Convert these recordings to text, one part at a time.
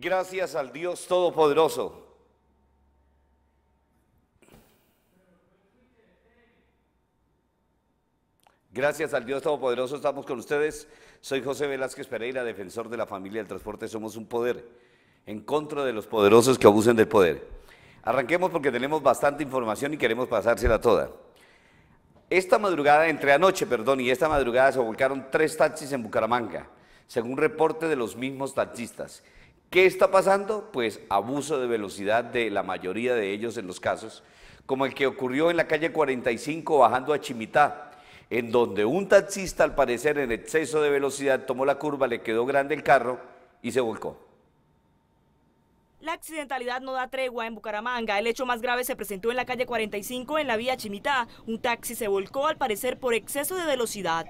Gracias al Dios Todopoderoso. Gracias al Dios Todopoderoso estamos con ustedes. Soy José Velázquez Pereira, defensor de la familia del transporte. Somos un poder en contra de los poderosos que abusen del poder. Arranquemos porque tenemos bastante información y queremos pasársela toda. Esta madrugada, entre anoche, perdón, y esta madrugada se volcaron tres taxis en Bucaramanga, según reporte de los mismos taxistas. ¿Qué está pasando? Pues abuso de velocidad de la mayoría de ellos en los casos, como el que ocurrió en la calle 45 bajando a Chimitá, en donde un taxista al parecer en exceso de velocidad tomó la curva, le quedó grande el carro y se volcó. La accidentalidad no da tregua en Bucaramanga. El hecho más grave se presentó en la calle 45 en la vía Chimitá. Un taxi se volcó al parecer por exceso de velocidad.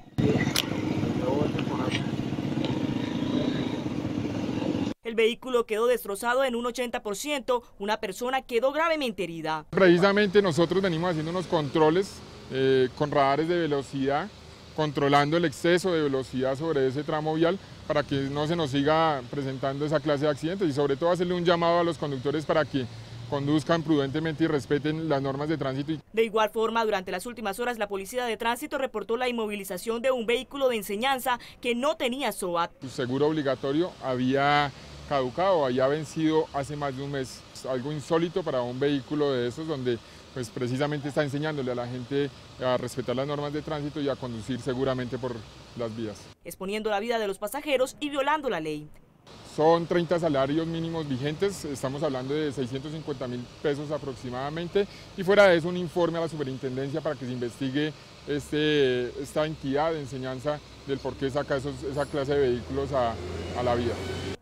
El vehículo quedó destrozado en un 80%, una persona quedó gravemente herida. Precisamente nosotros venimos haciendo unos controles eh, con radares de velocidad, controlando el exceso de velocidad sobre ese tramo vial para que no se nos siga presentando esa clase de accidentes y sobre todo hacerle un llamado a los conductores para que conduzcan prudentemente y respeten las normas de tránsito. De igual forma, durante las últimas horas, la Policía de Tránsito reportó la inmovilización de un vehículo de enseñanza que no tenía SOAT. Pues, seguro obligatorio había caducado, allá vencido hace más de un mes. algo insólito para un vehículo de esos donde pues precisamente está enseñándole a la gente a respetar las normas de tránsito y a conducir seguramente por las vías. Exponiendo la vida de los pasajeros y violando la ley. Son 30 salarios mínimos vigentes, estamos hablando de 650 mil pesos aproximadamente y fuera de eso un informe a la superintendencia para que se investigue este, esta entidad de enseñanza del por qué saca esa clase de vehículos a, a la vía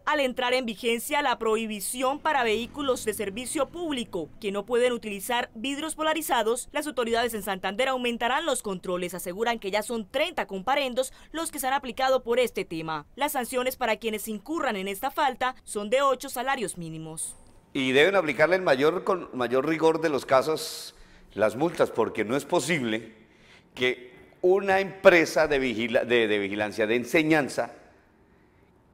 al entrar en vigencia la prohibición para vehículos de servicio público que no pueden utilizar vidrios polarizados, las autoridades en Santander aumentarán los controles. Aseguran que ya son 30 comparendos los que se han aplicado por este tema. Las sanciones para quienes incurran en esta falta son de 8 salarios mínimos. Y deben aplicarle el mayor, con mayor rigor de los casos las multas, porque no es posible que una empresa de vigilancia, de enseñanza,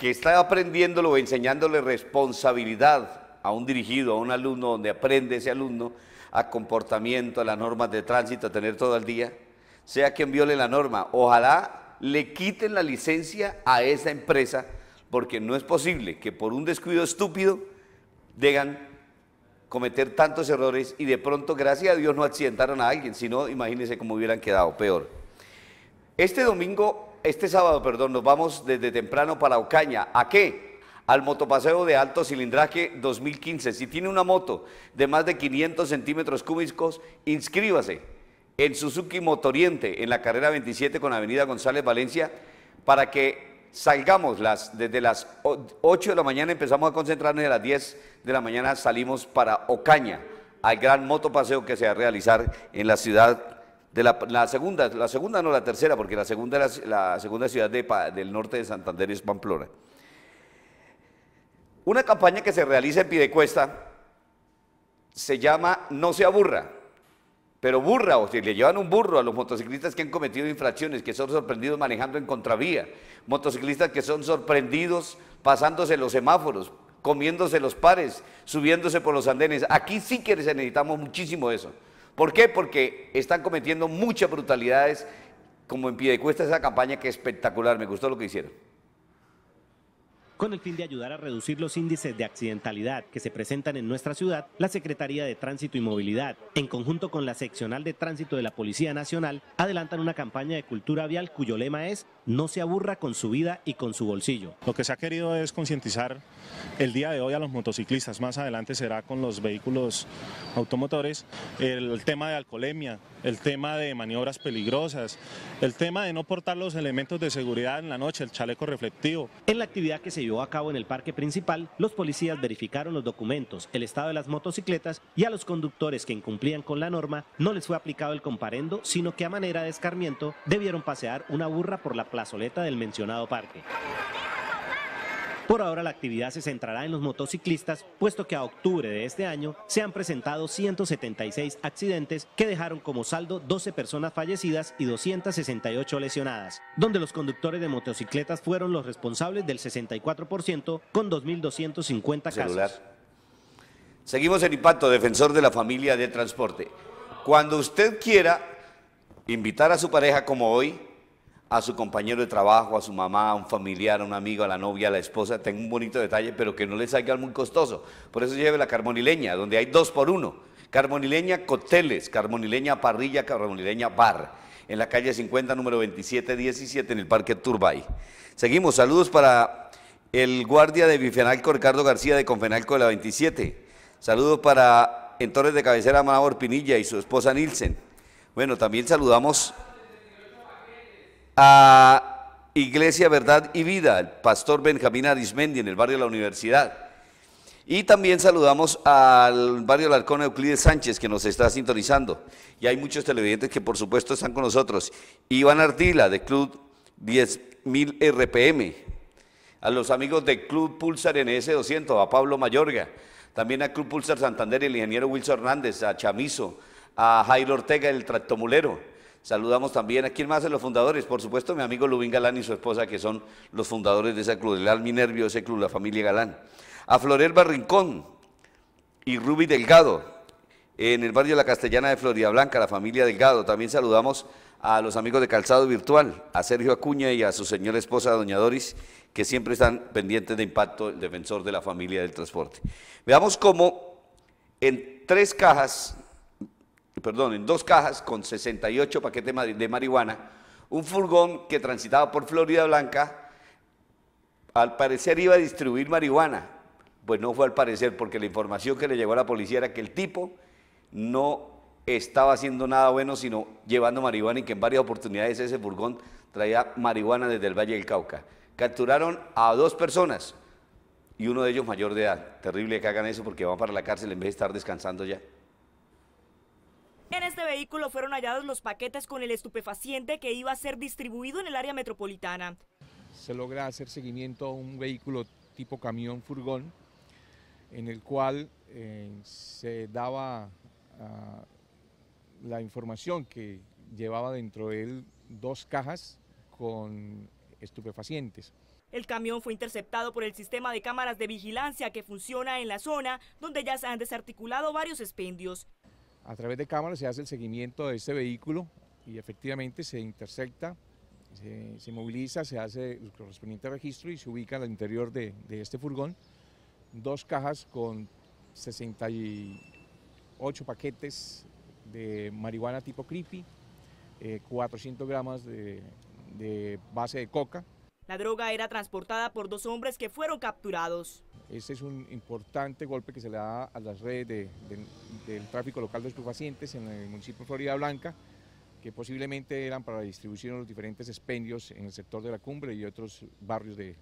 que está aprendiéndolo o enseñándole responsabilidad a un dirigido, a un alumno, donde aprende ese alumno a comportamiento, a las normas de tránsito, a tener todo el día, sea quien viole la norma. Ojalá le quiten la licencia a esa empresa, porque no es posible que por un descuido estúpido degan cometer tantos errores y de pronto, gracias a Dios, no accidentaron a alguien, sino imagínense cómo hubieran quedado peor. Este domingo este sábado, perdón, nos vamos desde temprano para Ocaña. ¿A qué? Al motopaseo de alto cilindraje 2015. Si tiene una moto de más de 500 centímetros cúbicos, inscríbase en Suzuki Motoriente, en la carrera 27 con Avenida González Valencia, para que salgamos las, desde las 8 de la mañana, empezamos a concentrarnos y a las 10 de la mañana salimos para Ocaña, al gran motopaseo que se va a realizar en la ciudad la, segunda, no la tercera, porque la segunda, la, segunda ciudad del norte de Santander es Pamplona. Una campaña que se realiza en Pidecuesta se llama No se aburra, pero burra, o le llevan un burro a los motociclistas que han cometido infracciones, que son sorprendidos manejando en contravía, motociclistas que son sorprendidos pasándose los semáforos, comiéndose los pares, subiéndose por los andenes. Aquí sí que necesitamos muchísimo eso. ¿Por qué? Porque están cometiendo muchas brutalidades, como en cuesta esa campaña que es espectacular, me gustó lo que hicieron con el fin de ayudar a reducir los índices de accidentalidad que se presentan en nuestra ciudad, la Secretaría de Tránsito y Movilidad, en conjunto con la Seccional de Tránsito de la Policía Nacional, adelantan una campaña de cultura vial cuyo lema es no se aburra con su vida y con su bolsillo. Lo que se ha querido es concientizar el día de hoy a los motociclistas, más adelante será con los vehículos automotores, el tema de alcoholemia, el tema de maniobras peligrosas, el tema de no portar los elementos de seguridad en la noche, el chaleco reflectivo. En la actividad que se llevó a cabo en el parque principal, los policías verificaron los documentos, el estado de las motocicletas y a los conductores que incumplían con la norma no les fue aplicado el comparendo, sino que a manera de escarmiento debieron pasear una burra por la plazoleta del mencionado parque. Por ahora la actividad se centrará en los motociclistas, puesto que a octubre de este año se han presentado 176 accidentes que dejaron como saldo 12 personas fallecidas y 268 lesionadas, donde los conductores de motocicletas fueron los responsables del 64% con 2.250 casos. Seguimos en impacto, defensor de la familia de transporte. Cuando usted quiera invitar a su pareja como hoy, a su compañero de trabajo, a su mamá, a un familiar, a un amigo, a la novia, a la esposa, Tengo un bonito detalle, pero que no le salga muy costoso. Por eso lleve la Carmonileña, donde hay dos por uno. Carbonileña Coteles, Carmonileña, parrilla, Carmonileña, bar. En la calle 50, número 2717, en el Parque Turbay. Seguimos, saludos para el guardia de Bifenalco, Ricardo García, de Confenalco de la 27. Saludos para en Torres de Cabecera, Manabor Pinilla y su esposa Nilsen. Bueno, también saludamos a Iglesia Verdad y Vida, el pastor Benjamín Arismendi en el barrio de la Universidad. Y también saludamos al barrio Alarcón Euclides Sánchez que nos está sintonizando. Y hay muchos televidentes que por supuesto están con nosotros. Iván Artila de Club 10.000 RPM. A los amigos de Club Pulsar NS200, a Pablo Mayorga. También a Club Pulsar Santander, el ingeniero Wilson Hernández, a Chamizo, a Jairo Ortega, el tractomulero Saludamos también a quien más de los fundadores, por supuesto, mi amigo Lubín Galán y su esposa, que son los fundadores de ese club, el Alminervio, ese club, la familia Galán. A Florel Barrincón y Ruby Delgado, en el barrio La Castellana de Florida Blanca, la familia Delgado. También saludamos a los amigos de Calzado Virtual, a Sergio Acuña y a su señora esposa, doña Doris, que siempre están pendientes de impacto, el defensor de la familia del transporte. Veamos cómo en tres cajas perdón, en dos cajas con 68 paquetes de marihuana, un furgón que transitaba por Florida Blanca, al parecer iba a distribuir marihuana. Pues no fue al parecer, porque la información que le llegó a la policía era que el tipo no estaba haciendo nada bueno, sino llevando marihuana y que en varias oportunidades ese furgón traía marihuana desde el Valle del Cauca. Capturaron a dos personas y uno de ellos mayor de edad. Terrible que hagan eso porque van para la cárcel en vez de estar descansando ya. En este vehículo fueron hallados los paquetes con el estupefaciente que iba a ser distribuido en el área metropolitana. Se logra hacer seguimiento a un vehículo tipo camión furgón en el cual eh, se daba ah, la información que llevaba dentro de él dos cajas con estupefacientes. El camión fue interceptado por el sistema de cámaras de vigilancia que funciona en la zona, donde ya se han desarticulado varios expendios. A través de cámaras se hace el seguimiento de este vehículo y efectivamente se intersecta, se, moviliza, se hace el correspondiente registro y se ubica al interior de, este furgón dos cajas con 68 paquetes de marihuana tipo creepy, 400 eh, gramos de base de coca, la droga era transportada por dos hombres que fueron capturados. Este es un importante golpe que se le da a las redes del tráfico local de estupefacientes en el municipio de Florida Blanca, que posiblemente eran para la distribución de los diferentes expendios en el sector de la cumbre y otros barrios del,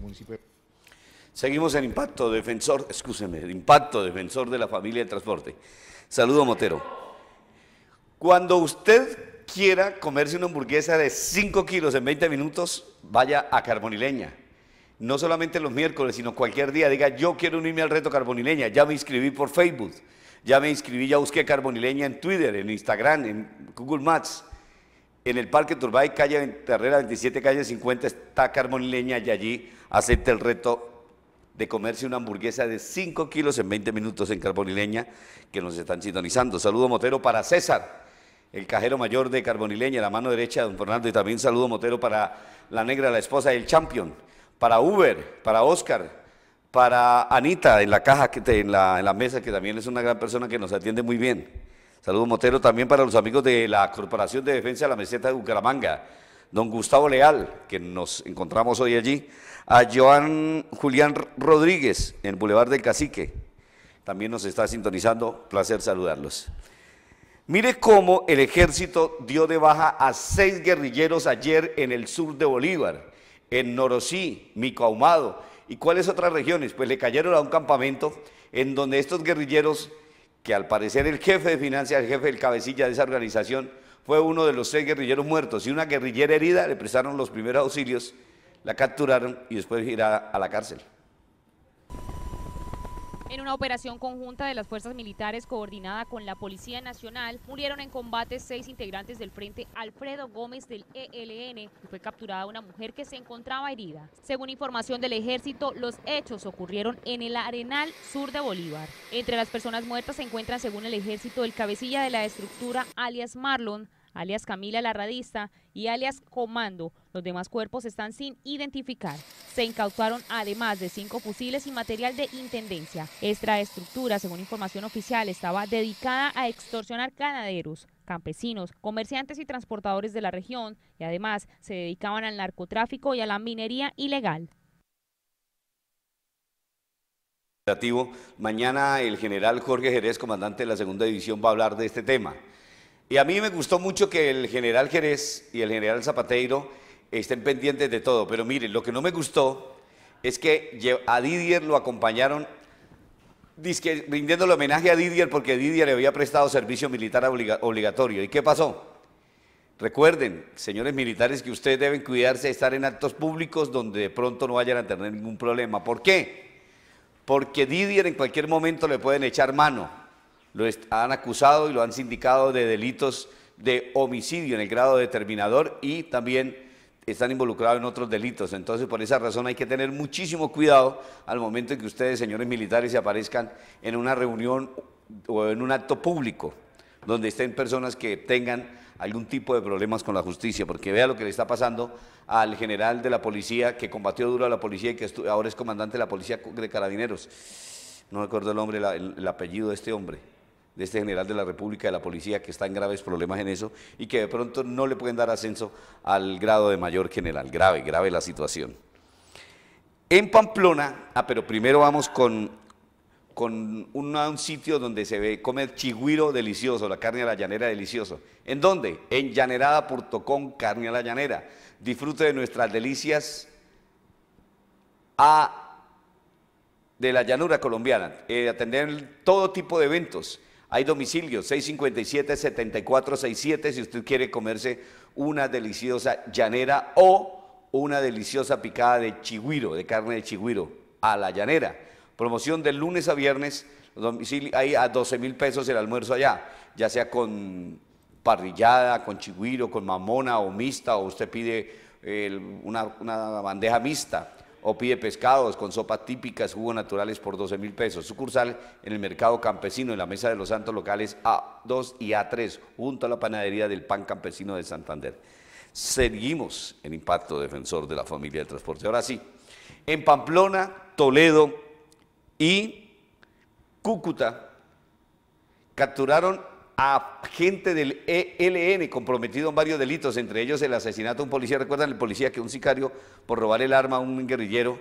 municipio. Seguimos el impacto, defensor, escúcheme, el impacto, defensor de la familia de transporte. Saludo, Motero. Cuando usted quiera comerse una hamburguesa de 5 kilos en 20 minutos, vaya a Carbonileña. No solamente los miércoles, sino cualquier día. Diga, yo quiero unirme al reto Carbonileña. Ya me inscribí por Facebook. Ya me inscribí, ya busqué Carbonileña en Twitter, en Instagram, en Google Maps. En el Parque Turbay, calle Terrera 27, calle 50, está Carbonileña y allí acepta el reto de comerse una hamburguesa de 5 kilos en 20 minutos en Carbonileña, que nos están sintonizando. Saludo Motero para César el cajero mayor de Carbonileña, la mano derecha de don Fernando, y también saludo Motero para la negra, la esposa del champion, para Uber, para Oscar, para Anita en la caja, que en, la, en la mesa, que también es una gran persona que nos atiende muy bien. Saludo Motero también para los amigos de la Corporación de Defensa de la Meseta de Bucaramanga, don Gustavo Leal, que nos encontramos hoy allí, a Joan Julián Rodríguez en Boulevard del Cacique. También nos está sintonizando, placer saludarlos. Mire cómo el ejército dio de baja a seis guerrilleros ayer en el sur de Bolívar, en Norosí, Micoahumado. ¿Y cuáles otras regiones? Pues le cayeron a un campamento en donde estos guerrilleros, que al parecer el jefe de financia, el jefe del cabecilla de esa organización, fue uno de los seis guerrilleros muertos y una guerrillera herida, le prestaron los primeros auxilios, la capturaron y después irá a la cárcel. En una operación conjunta de las fuerzas militares coordinada con la Policía Nacional, murieron en combate seis integrantes del Frente Alfredo Gómez del ELN y fue capturada una mujer que se encontraba herida. Según información del ejército, los hechos ocurrieron en el Arenal Sur de Bolívar. Entre las personas muertas se encuentran, según el ejército, el cabecilla de la estructura, alias Marlon, alias Camila la y alias Comando. Los demás cuerpos están sin identificar. Se incautaron además de cinco fusiles y material de intendencia. Esta estructura, según información oficial, estaba dedicada a extorsionar ganaderos, campesinos, comerciantes y transportadores de la región y además se dedicaban al narcotráfico y a la minería ilegal. Mañana el general Jorge Jerez, comandante de la segunda división, va a hablar de este tema. Y a mí me gustó mucho que el general Jerez y el general Zapateiro estén pendientes de todo. Pero miren, lo que no me gustó es que a Didier lo acompañaron rindiéndole homenaje a Didier porque Didier le había prestado servicio militar obligatorio. ¿Y qué pasó? Recuerden, señores militares, que ustedes deben cuidarse de estar en actos públicos donde de pronto no vayan a tener ningún problema. ¿Por qué? Porque Didier en cualquier momento le pueden echar mano lo han acusado y lo han sindicado de delitos de homicidio en el grado determinador y también están involucrados en otros delitos. Entonces, por esa razón hay que tener muchísimo cuidado al momento en que ustedes, señores militares, se aparezcan en una reunión o en un acto público donde estén personas que tengan algún tipo de problemas con la justicia, porque vea lo que le está pasando al general de la policía que combatió duro a la policía y que ahora es comandante de la policía de carabineros. No recuerdo el nombre, el apellido de este hombre de este general de la República, de la policía, que está en graves problemas en eso y que de pronto no le pueden dar ascenso al grado de mayor general. Grave, grave la situación. En Pamplona, ah, pero primero vamos con, con un sitio donde se ve comer chigüiro delicioso, la carne a la llanera delicioso. ¿En dónde? En llanerada.com, carne a la llanera. Disfrute de nuestras delicias de la llanura colombiana, eh, atender todo tipo de eventos. Hay domicilio 657-7467 si usted quiere comerse una deliciosa llanera o una deliciosa picada de chigüiro, de carne de chigüiro, a la llanera. Promoción de lunes a viernes, hay a 12 mil pesos el almuerzo allá, ya sea con parrillada, con chigüiro, con mamona o mixta, o usted pide una, una bandeja mixta o pide pescados con sopas típicas, jugo naturales por 12 mil pesos. Sucursal en el Mercado Campesino, en la Mesa de los Santos locales A2 y A3, junto a la panadería del Pan Campesino de Santander. Seguimos en impacto defensor de la familia del transporte. Ahora sí, en Pamplona, Toledo y Cúcuta capturaron a gente del ELN comprometido en varios delitos, entre ellos el asesinato de un policía. ¿Recuerdan el policía que un sicario, por robar el arma a un guerrillero,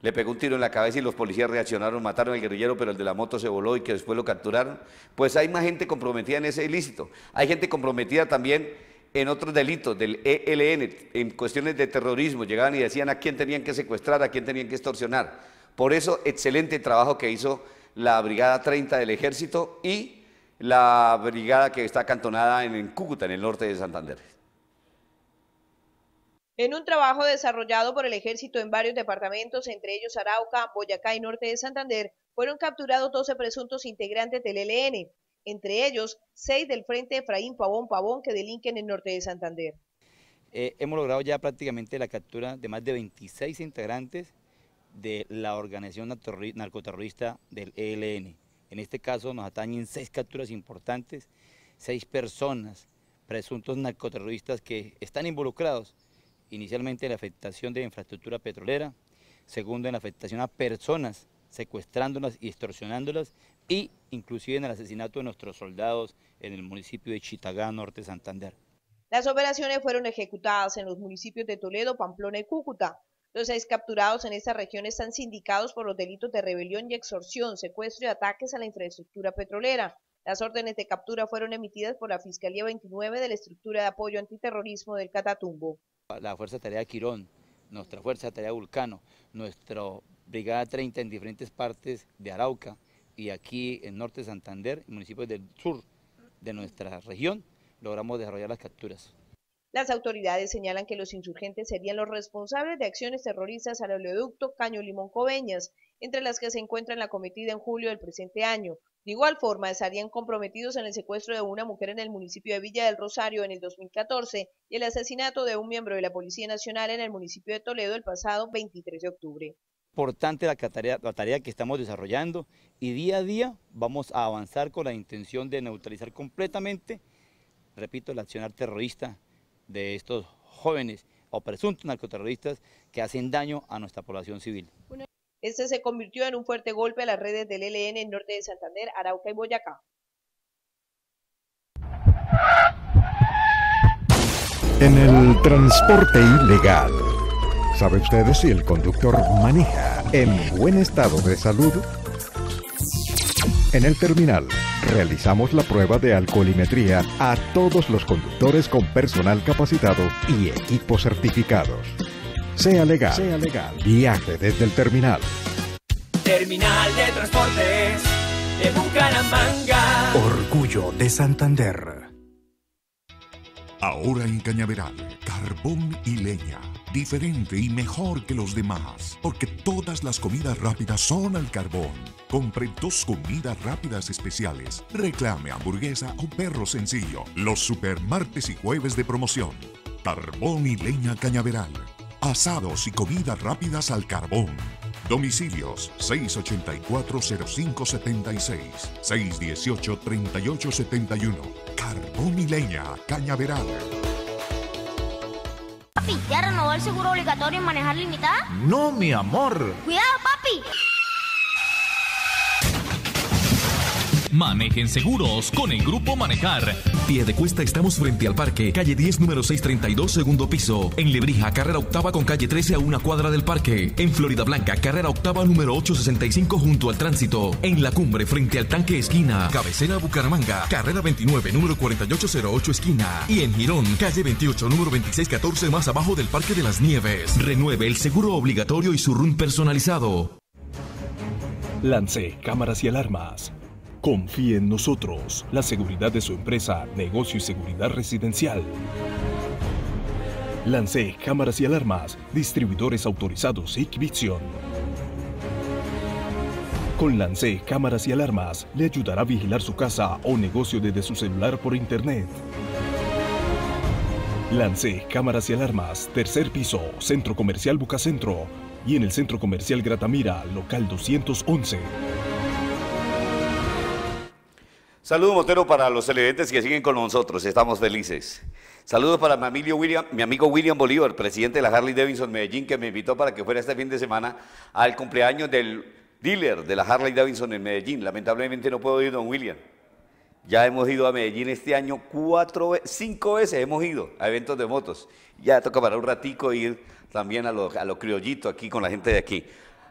le pegó un tiro en la cabeza y los policías reaccionaron, mataron al guerrillero, pero el de la moto se voló y que después lo capturaron? Pues hay más gente comprometida en ese ilícito. Hay gente comprometida también en otros delitos del ELN, en cuestiones de terrorismo. Llegaban y decían a quién tenían que secuestrar, a quién tenían que extorsionar. Por eso, excelente trabajo que hizo la Brigada 30 del Ejército y la brigada que está acantonada en Cúcuta, en el norte de Santander. En un trabajo desarrollado por el ejército en varios departamentos, entre ellos Arauca, Boyacá y norte de Santander, fueron capturados 12 presuntos integrantes del ELN, entre ellos seis del Frente Efraín Pavón Pavón que delinquen en el norte de Santander. Eh, hemos logrado ya prácticamente la captura de más de 26 integrantes de la organización narcoterrorista del ELN. En este caso nos atañen seis capturas importantes, seis personas, presuntos narcoterroristas que están involucrados inicialmente en la afectación de infraestructura petrolera, segundo en la afectación a personas, secuestrándolas y extorsionándolas, y inclusive en el asesinato de nuestros soldados en el municipio de Chitagá, norte Santander. Las operaciones fueron ejecutadas en los municipios de Toledo, Pamplona y Cúcuta, los seis capturados en esta región están sindicados por los delitos de rebelión y extorsión, secuestro y ataques a la infraestructura petrolera. Las órdenes de captura fueron emitidas por la Fiscalía 29 de la Estructura de Apoyo Antiterrorismo del Catatumbo. La Fuerza Tarea Quirón, nuestra Fuerza Tarea Vulcano, nuestra Brigada 30 en diferentes partes de Arauca y aquí en Norte de Santander, municipios del sur de nuestra región, logramos desarrollar las capturas. Las autoridades señalan que los insurgentes serían los responsables de acciones terroristas al oleoducto Caño Limón Coveñas, entre las que se encuentran la cometida en julio del presente año. De igual forma, estarían comprometidos en el secuestro de una mujer en el municipio de Villa del Rosario en el 2014 y el asesinato de un miembro de la Policía Nacional en el municipio de Toledo el pasado 23 de octubre. Importante la tarea, la tarea que estamos desarrollando y día a día vamos a avanzar con la intención de neutralizar completamente, repito, el accionar terrorista de estos jóvenes o presuntos narcoterroristas que hacen daño a nuestra población civil. Este se convirtió en un fuerte golpe a las redes del ELN en norte de Santander, Arauca y Boyacá. En el transporte ilegal, ¿sabe usted si el conductor maneja en buen estado de salud? En el terminal realizamos la prueba de alcoholimetría a todos los conductores con personal capacitado y equipos certificados. Sea legal, sea legal. Viaje desde el terminal. Terminal de Transportes de Bucaramanga. Orgullo de Santander. Ahora en Cañaveral, carbón y leña. Diferente y mejor que los demás, porque todas las comidas rápidas son al carbón. Compre dos comidas rápidas especiales. Reclame hamburguesa o perro sencillo. Los supermartes y jueves de promoción. Carbón y leña Cañaveral. Asados y comidas rápidas al carbón Domicilios 684-0576, 618-3871. Carbón y leña, Cañaveral. Papi, ¿ya renovó el seguro obligatorio y manejar limitada? No, mi amor. Cuidado, papi. Manejen seguros con el Grupo Manejar. Pie de Cuesta estamos frente al parque, calle 10, número 632, segundo piso. En Lebrija, carrera octava con calle 13 a una cuadra del parque. En Florida Blanca, carrera octava número 865 junto al tránsito. En La Cumbre, frente al tanque esquina. Cabecera Bucaramanga, carrera 29, número 4808 esquina. Y en Girón, calle 28, número 2614 más abajo del Parque de las Nieves. Renueve el seguro obligatorio y su RUN personalizado. Lance, cámaras y alarmas Confíe en nosotros, la seguridad de su empresa, negocio y seguridad residencial. Lance cámaras y alarmas, distribuidores autorizados y Con Lance cámaras y alarmas le ayudará a vigilar su casa o negocio desde su celular por internet. Lance cámaras y alarmas, tercer piso, Centro Comercial Bucacentro y en el Centro Comercial Gratamira, local 211. Saludos, Motero, para los televidentes que siguen con nosotros. Estamos felices. Saludos para mi William, mi amigo William Bolívar, presidente de la Harley Davidson Medellín, que me invitó para que fuera este fin de semana al cumpleaños del dealer de la Harley Davidson en Medellín. Lamentablemente no puedo ir, don William. Ya hemos ido a Medellín este año cuatro, cinco veces hemos ido a eventos de motos. Ya toca para un ratico e ir también a los, a criollitos aquí con la gente de aquí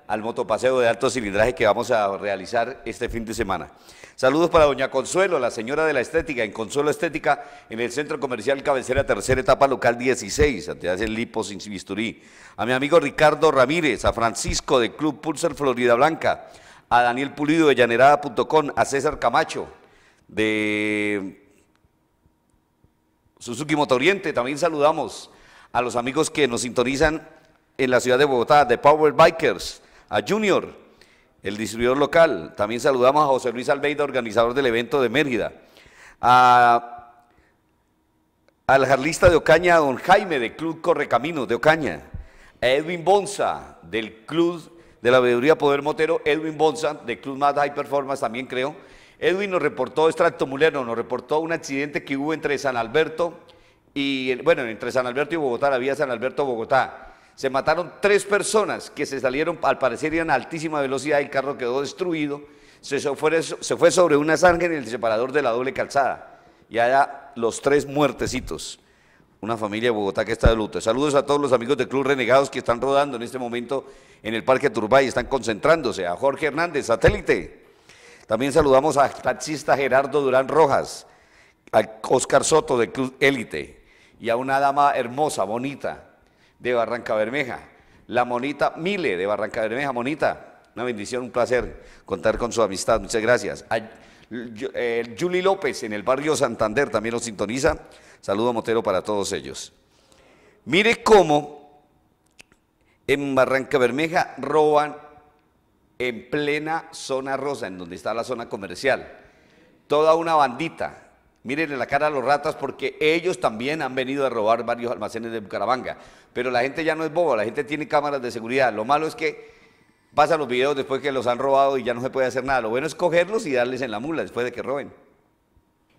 al motopaseo de alto cilindraje que vamos a realizar este fin de semana. Saludos para doña Consuelo, la señora de la estética, en Consuelo Estética, en el Centro Comercial Cabecera Tercera Etapa Local 16, ante hace Lipo sin A mi amigo Ricardo Ramírez, a Francisco de Club Pulsar Florida Blanca, a Daniel Pulido de Llanerada.com, a César Camacho de Suzuki Motoriente, también saludamos a los amigos que nos sintonizan en la ciudad de Bogotá, de Power Bikers, a Junior, el distribuidor local. También saludamos a José Luis Almeida, organizador del evento de Mérida. A, al jarlista de Ocaña, don Jaime, de Club Correcaminos de Ocaña. A Edwin Bonza, del Club de la Veeduría Poder Motero. Edwin Bonza, del Club Más High Performance, también creo. Edwin nos reportó, extracto mulero, nos reportó un accidente que hubo entre San Alberto y, bueno, entre San Alberto y Bogotá, la vía San Alberto-Bogotá se mataron tres personas que se salieron, al parecer iban a altísima velocidad, el carro quedó destruido, se fue, sobre una zanja en el separador de la doble calzada. Y allá los tres muertecitos. Una familia de Bogotá que está de luto. Saludos a todos los amigos de Club Renegados que están rodando en este momento en el Parque Turbay, están concentrándose. A Jorge Hernández, satélite. También saludamos a taxista Gerardo Durán Rojas, a Oscar Soto de Club Élite y a una dama hermosa, bonita, de Barranca Bermeja, la monita Mile de Barranca Bermeja. Monita, una bendición, un placer contar con su amistad. Muchas gracias. Yuli López en el barrio Santander también nos sintoniza. Saludo Motero para todos ellos. Mire cómo en Barranca Bermeja roban en plena zona rosa, en donde está la zona comercial. Toda una bandita Mírenle la cara a los ratas porque ellos también han venido a robar varios almacenes de Bucaramanga. Pero la gente ya no es boba, la gente tiene cámaras de seguridad. Lo malo es que pasan los videos después que los han robado y ya no se puede hacer nada. Lo bueno es cogerlos y darles en la mula después de que roben.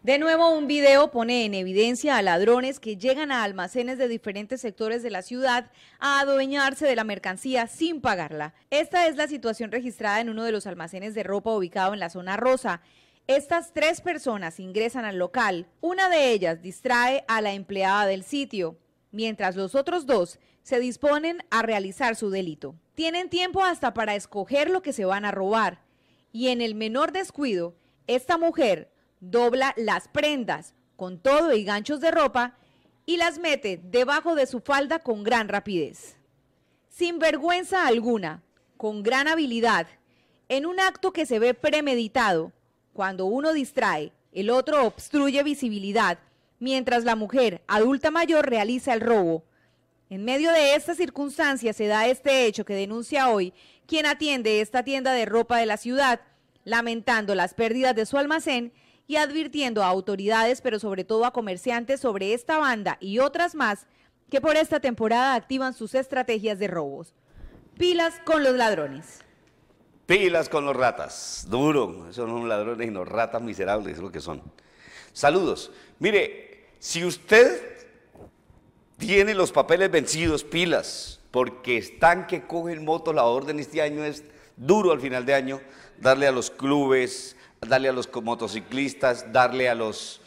De nuevo, un video pone en evidencia a ladrones que llegan a almacenes de diferentes sectores de la ciudad a adueñarse de la mercancía sin pagarla. Esta es la situación registrada en uno de los almacenes de ropa ubicado en la zona rosa. Estas tres personas ingresan al local, una de ellas distrae a la empleada del sitio, mientras los otros dos se disponen a realizar su delito. Tienen tiempo hasta para escoger lo que se van a robar y en el menor descuido, esta mujer dobla las prendas con todo y ganchos de ropa y las mete debajo de su falda con gran rapidez. Sin vergüenza alguna, con gran habilidad, en un acto que se ve premeditado, cuando uno distrae, el otro obstruye visibilidad, mientras la mujer adulta mayor realiza el robo. En medio de esta circunstancia se da este hecho que denuncia hoy quien atiende esta tienda de ropa de la ciudad, lamentando las pérdidas de su almacén y advirtiendo a autoridades, pero sobre todo a comerciantes sobre esta banda y otras más que por esta temporada activan sus estrategias de robos. Pilas con los ladrones. Pilas con los ratas, duro, esos no son ladrones, sino ratas miserables, es lo que son. Saludos. Mire, si usted tiene los papeles vencidos, pilas, porque están que cogen motos, la orden este año es duro al final de año, darle a los clubes, darle a los motociclistas, darle a los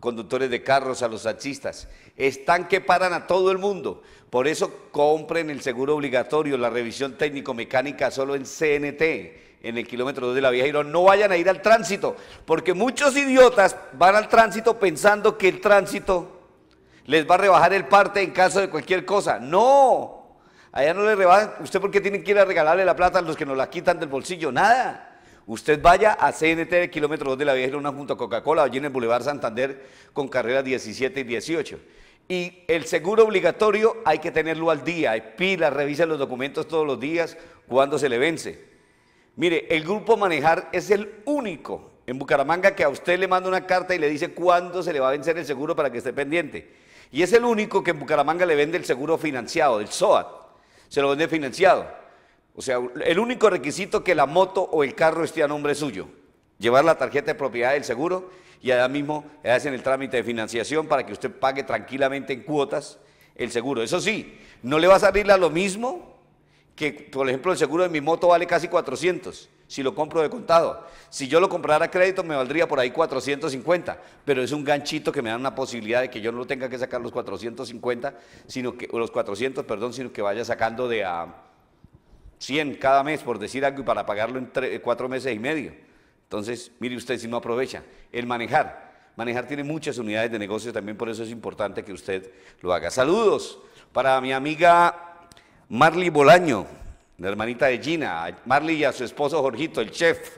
conductores de carros, a los taxistas. Están que paran a todo el mundo. Por eso compren el seguro obligatorio, la revisión técnico-mecánica solo en CNT, en el kilómetro 2 de la vía. no, vayan a ir al tránsito, porque muchos idiotas van al tránsito pensando que el tránsito les va a rebajar el parte en caso de cualquier cosa. No, allá no le rebajan. ¿Usted por qué tiene que ir a regalarle la plata a los que nos la quitan del bolsillo? Nada. Usted vaya a CNT de kilómetro 2 de la Vía una junto a Coca-Cola, allí en el Boulevard Santander con carreras 17 y 18. Y el seguro obligatorio hay que tenerlo al día, pila, revisa los documentos todos los días, cuando se le vence. Mire, el grupo Manejar es el único en Bucaramanga que a usted le manda una carta y le dice cuándo se le va a vencer el seguro para que esté pendiente. Y es el único que en Bucaramanga le vende el seguro financiado, el SOAT. Se lo vende financiado. O sea, el único requisito que la moto o el carro esté a nombre suyo. Llevar la tarjeta de propiedad del seguro y allá mismo le hacen el trámite de financiación para que usted pague tranquilamente en cuotas el seguro. Eso sí, no le va a salir a lo mismo que, por ejemplo, el seguro de mi moto vale casi 400 si lo compro de contado. Si yo lo comprara a crédito me valdría por ahí 450, pero es un ganchito que me da una posibilidad de que yo no tenga que sacar los 450, sino que, los 400, perdón, sino que vaya sacando de a 100 cada mes, por decir algo, y para pagarlo en cuatro meses y medio. Entonces, mire usted si no aprovecha. El manejar. Manejar tiene muchas unidades de negocio, también por eso es importante que usted lo haga. Saludos para mi amiga Marley Bolaño, la hermanita de Gina, Marley y a su esposo Jorgito, el chef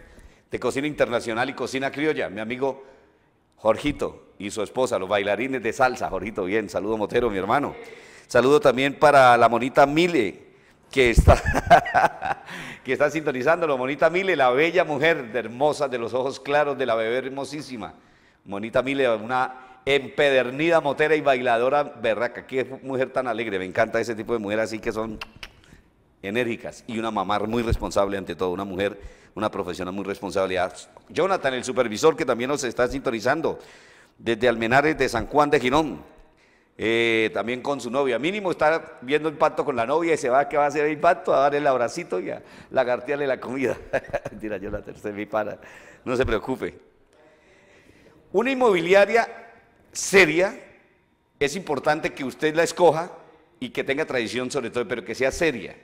de cocina internacional y cocina criolla, mi amigo Jorgito y su esposa, los bailarines de salsa. Jorgito, bien, saludo Motero, mi hermano. Saludo también para la monita Mile, que está, que está sintonizándolo. Monita Mile, la bella mujer de hermosa, de los ojos claros, de la bebé hermosísima. Monita Mile, una empedernida motera y bailadora berraca. Qué mujer tan alegre. Me encanta ese tipo de mujeres así que son enérgicas y una mamá muy responsable ante todo, una mujer, una profesional muy responsable. Jonathan, el supervisor que también nos está sintonizando desde Almenares de San Juan de Girón. Eh, también con su novia. Mínimo está viendo el pacto con la novia y se va que va a hacer el pacto a darle el abracito y a lagartearle la comida. Mentira, yo la tercera mi para. No se preocupe. Una inmobiliaria seria es importante que usted la escoja y que tenga tradición sobre todo, pero que sea seria.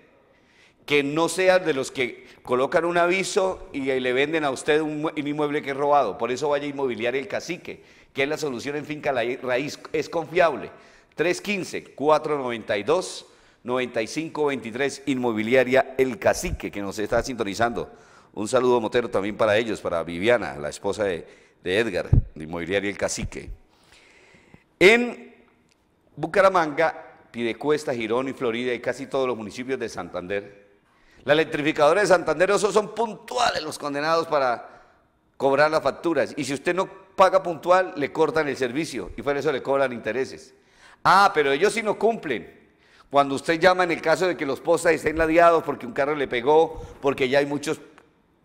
Que no sea de los que colocan un aviso y le venden a usted un, inmueble que es robado. Por eso vaya a inmobiliaria el cacique que es la solución en finca raíz, es confiable. 315-492-9523, Inmobiliaria El Cacique, que nos está sintonizando. Un saludo motero también para ellos, para Viviana, la esposa de, Edgar, de Inmobiliaria El Cacique. En Bucaramanga, Pidecuesta, Girón y Florida y casi todos los municipios de Santander. La electrificadora de Santander, son puntuales los condenados para cobrar las facturas. Y si usted no paga puntual, le cortan el servicio y por eso le cobran intereses. Ah, pero ellos sí no cumplen. Cuando usted llama en el caso de que los postes estén ladeados porque un carro le pegó, porque ya hay muchas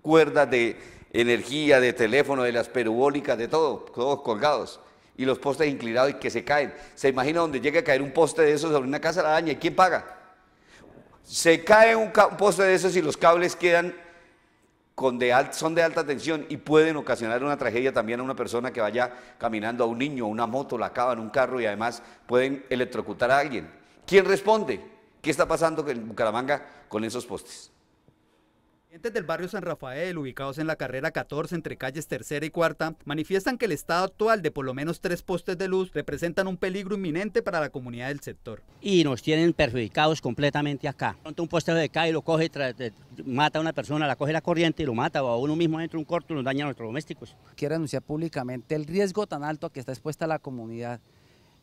cuerdas de energía, de teléfono, de las perubólicas, de todo, todos colgados. Y los postes inclinados y que se caen. ¿Se imagina donde llega a caer un poste de esos sobre una casa, la daña? ¿Y quién paga? Se cae un poste de esos y los cables quedan son de alta tensión y pueden ocasionar una tragedia también a una persona que vaya caminando a un niño, a una moto, la en un carro y además pueden electrocutar a alguien. ¿Quién responde? ¿Qué está pasando en Bucaramanga con esos postes? del barrio San Rafael, ubicados en la carrera 14 entre calles tercera y cuarta, manifiestan que el estado actual de por lo menos tres postes de luz representan un peligro inminente para la comunidad del sector. Y nos tienen perjudicados completamente acá. Pronto un poste de cae y lo coge, mata a una persona, la coge la corriente y lo mata, o a uno mismo entra un corto y nos daña a nuestros domésticos. Quiero anunciar públicamente el riesgo tan alto que está expuesta la comunidad.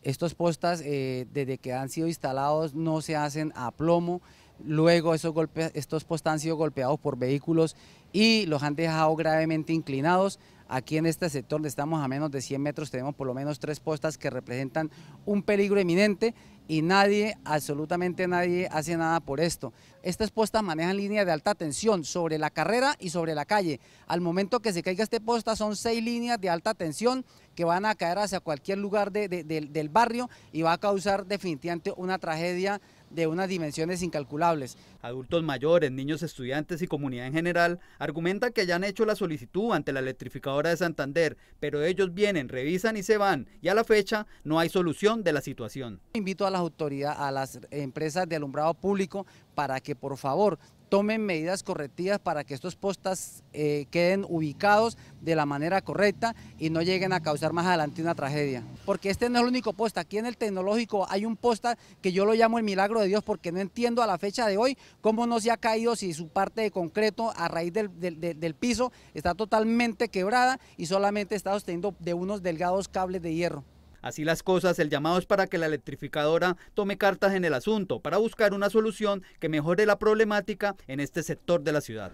Estos postes, eh, desde que han sido instalados, no se hacen a plomo, Luego estos, golpes, estos postes han sido golpeados por vehículos y los han dejado gravemente inclinados. Aquí en este sector donde estamos a menos de 100 metros tenemos por lo menos tres postas que representan un peligro eminente y nadie, absolutamente nadie hace nada por esto. Estas postas manejan líneas de alta tensión sobre la carrera y sobre la calle. Al momento que se caiga este posta son seis líneas de alta tensión que van a caer hacia cualquier lugar del barrio y va a causar definitivamente una tragedia de unas dimensiones incalculables. Adultos mayores, niños estudiantes y comunidad en general argumentan que ya han hecho la solicitud ante la electrificadora de Santander, pero ellos vienen, revisan y se van y a la fecha no hay solución de la situación. Invito a las autoridades, a las empresas de alumbrado público para que por favor tomen medidas correctivas para que estos postas eh, queden ubicados de la manera correcta y no lleguen a causar más adelante una tragedia. Porque este no es el único posta, aquí en el tecnológico hay un posta que yo lo llamo el milagro de Dios porque no entiendo a la fecha de hoy cómo no se ha caído si su parte de concreto a raíz del, del piso está totalmente quebrada y solamente está sosteniendo de unos delgados cables de hierro. Así las cosas, el llamado es para que la electrificadora tome cartas en el asunto, para buscar una solución que mejore la problemática en este sector de la ciudad.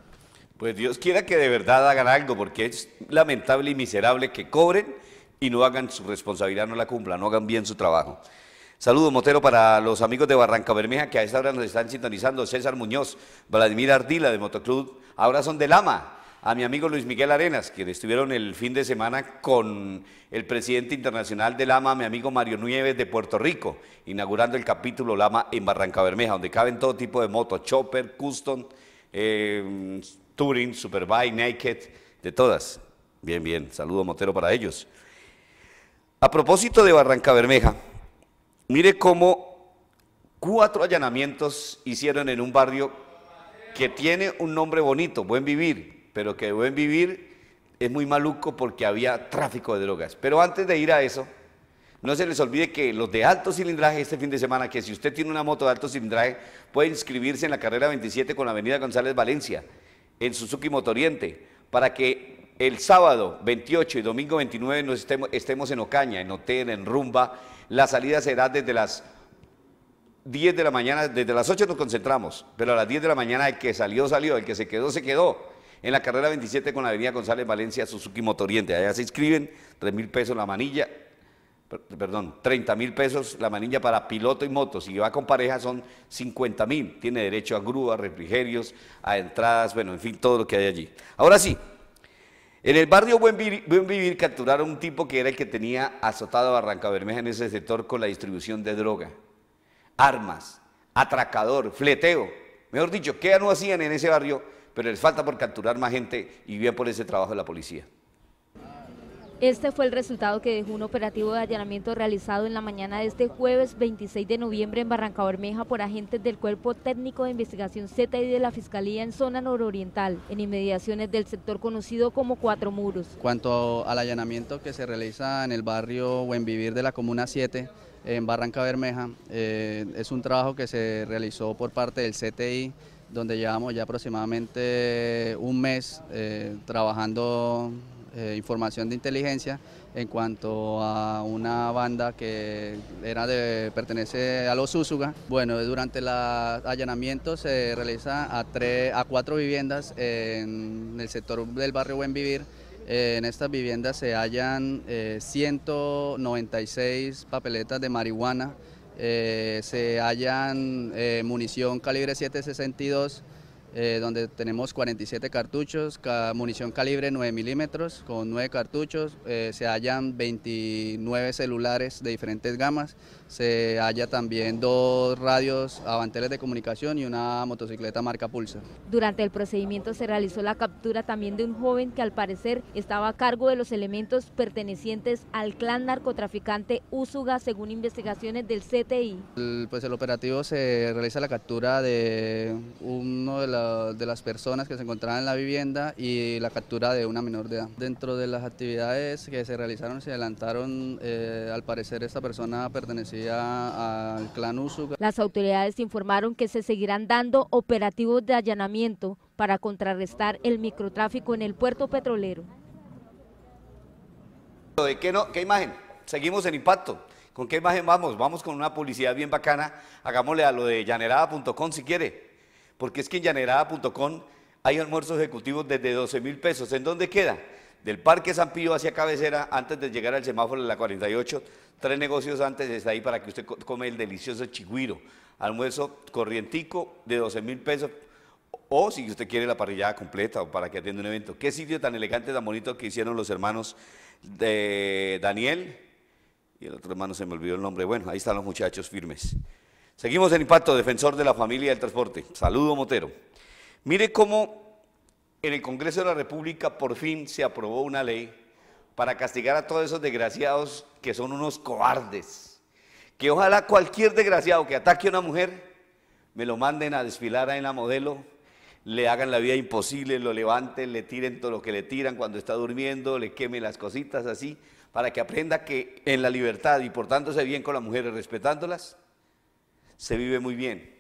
Pues Dios quiera que de verdad hagan algo, porque es lamentable y miserable que cobren y no hagan su responsabilidad, no la cumplan, no hagan bien su trabajo. Saludos, Motero, para los amigos de Barranca Bermeja que a esta hora nos están sintonizando. César Muñoz, Vladimir Ardila de Motoclub, ahora son de Lama a mi amigo Luis Miguel Arenas, quien estuvieron el fin de semana con el presidente internacional de Lama, mi amigo Mario Nieves de Puerto Rico, inaugurando el capítulo Lama en Barranca Bermeja, donde caben todo tipo de motos, chopper, custom, eh, touring, superbike, naked, de todas. Bien, bien, saludo Motero para ellos. A propósito de Barranca Bermeja, mire cómo cuatro allanamientos hicieron en un barrio que tiene un nombre bonito, Buen Vivir, pero que deben Vivir es muy maluco porque había tráfico de drogas. Pero antes de ir a eso, no se les olvide que los de alto cilindraje este fin de semana, que si usted tiene una moto de alto cilindraje, puede inscribirse en la carrera 27 con la Avenida González Valencia, en Suzuki Motoriente, para que el sábado 28 y domingo 29 nos estemos, estemos, en Ocaña, en hotel, en rumba. La salida será desde las 10 de la mañana, desde las 8 nos concentramos, pero a las 10 de la mañana el que salió, salió, el que se quedó, se quedó en la carrera 27 con la avenida González Valencia, Suzuki Motoriente. Allá se inscriben, 3 mil pesos la manilla, perdón, 30 mil pesos la manilla para piloto y moto. Si va con pareja son 50 mil. Tiene derecho a grúa, refrigerios, a entradas, bueno, en fin, todo lo que hay allí. Ahora sí, en el barrio Buen Vivir, capturaron un tipo que era el que tenía azotado Barranca Bermeja en ese sector con la distribución de droga, armas, atracador, fleteo. Mejor dicho, ¿qué no hacían en ese barrio? pero les falta por capturar más gente y bien por ese trabajo de la policía. Este fue el resultado que dejó un operativo de allanamiento realizado en la mañana de este jueves 26 de noviembre en Barranca Bermeja por agentes del Cuerpo Técnico de Investigación ZI de la Fiscalía en zona nororiental, en inmediaciones del sector conocido como Cuatro Muros. Cuanto al allanamiento que se realiza en el barrio vivir de la Comuna 7, en Barranca Bermeja, eh, es un trabajo que se realizó por parte del CTI donde llevamos ya aproximadamente un mes eh, trabajando eh, información de inteligencia en cuanto a una banda que era de, pertenece a los Usuga. Bueno, durante el allanamiento se realiza a, tres, a cuatro viviendas en el sector del barrio Buen Vivir. Eh, en estas viviendas se hallan 196 papeletas de marihuana eh, se hallan eh, munición calibre 762, eh, donde tenemos 47 cartuchos, munición calibre 9 milímetros con 9 cartuchos, se hallan 29 celulares de diferentes gamas, se halla también dos radios avanteles de comunicación y una motocicleta marca Pulsa. Durante el procedimiento se realizó la captura también de un joven que al parecer estaba a cargo de los elementos pertenecientes al clan narcotraficante Usuga según investigaciones del CTI. pues el operativo se realiza la captura de una de, las personas que se encontraban en la vivienda y la captura de una menor de edad. Dentro de las actividades que se realizaron se adelantaron, eh, al parecer esta persona pertenecía al clan Las autoridades informaron que se seguirán dando operativos de allanamiento para contrarrestar el microtráfico en el puerto petrolero. ¿De qué, no, qué imagen? Seguimos en impacto. ¿Con qué imagen vamos? Vamos con una publicidad bien bacana. Hagámosle a lo de llanerada.com si quiere. Porque es que en llanerada.com hay almuerzos ejecutivos desde 12 mil pesos. ¿En dónde queda? del Parque San Pío hacia Cabecera, antes de llegar al semáforo de la 48, tres negocios antes está ahí para que usted come el delicioso chigüiro, almuerzo corrientico de 12 mil pesos, o si usted quiere la parrillada completa o para que atienda un evento. Qué sitio tan elegante, tan bonito que hicieron los hermanos de Daniel, y el otro hermano se me olvidó el nombre, bueno, ahí están los muchachos firmes. Seguimos en impacto, defensor de la familia y del transporte. Saludo Motero. Mire cómo en el Congreso de la República por fin se aprobó una ley para castigar a todos esos desgraciados que son unos cobardes. Que ojalá cualquier desgraciado que ataque a una mujer me lo manden a desfilar en la modelo, le hagan la vida imposible, lo levanten, le tiren todo lo que le tiran cuando está durmiendo, le quemen las cositas así, para que aprenda que en la libertad y portándose bien con las mujeres, respetándolas, se vive muy bien.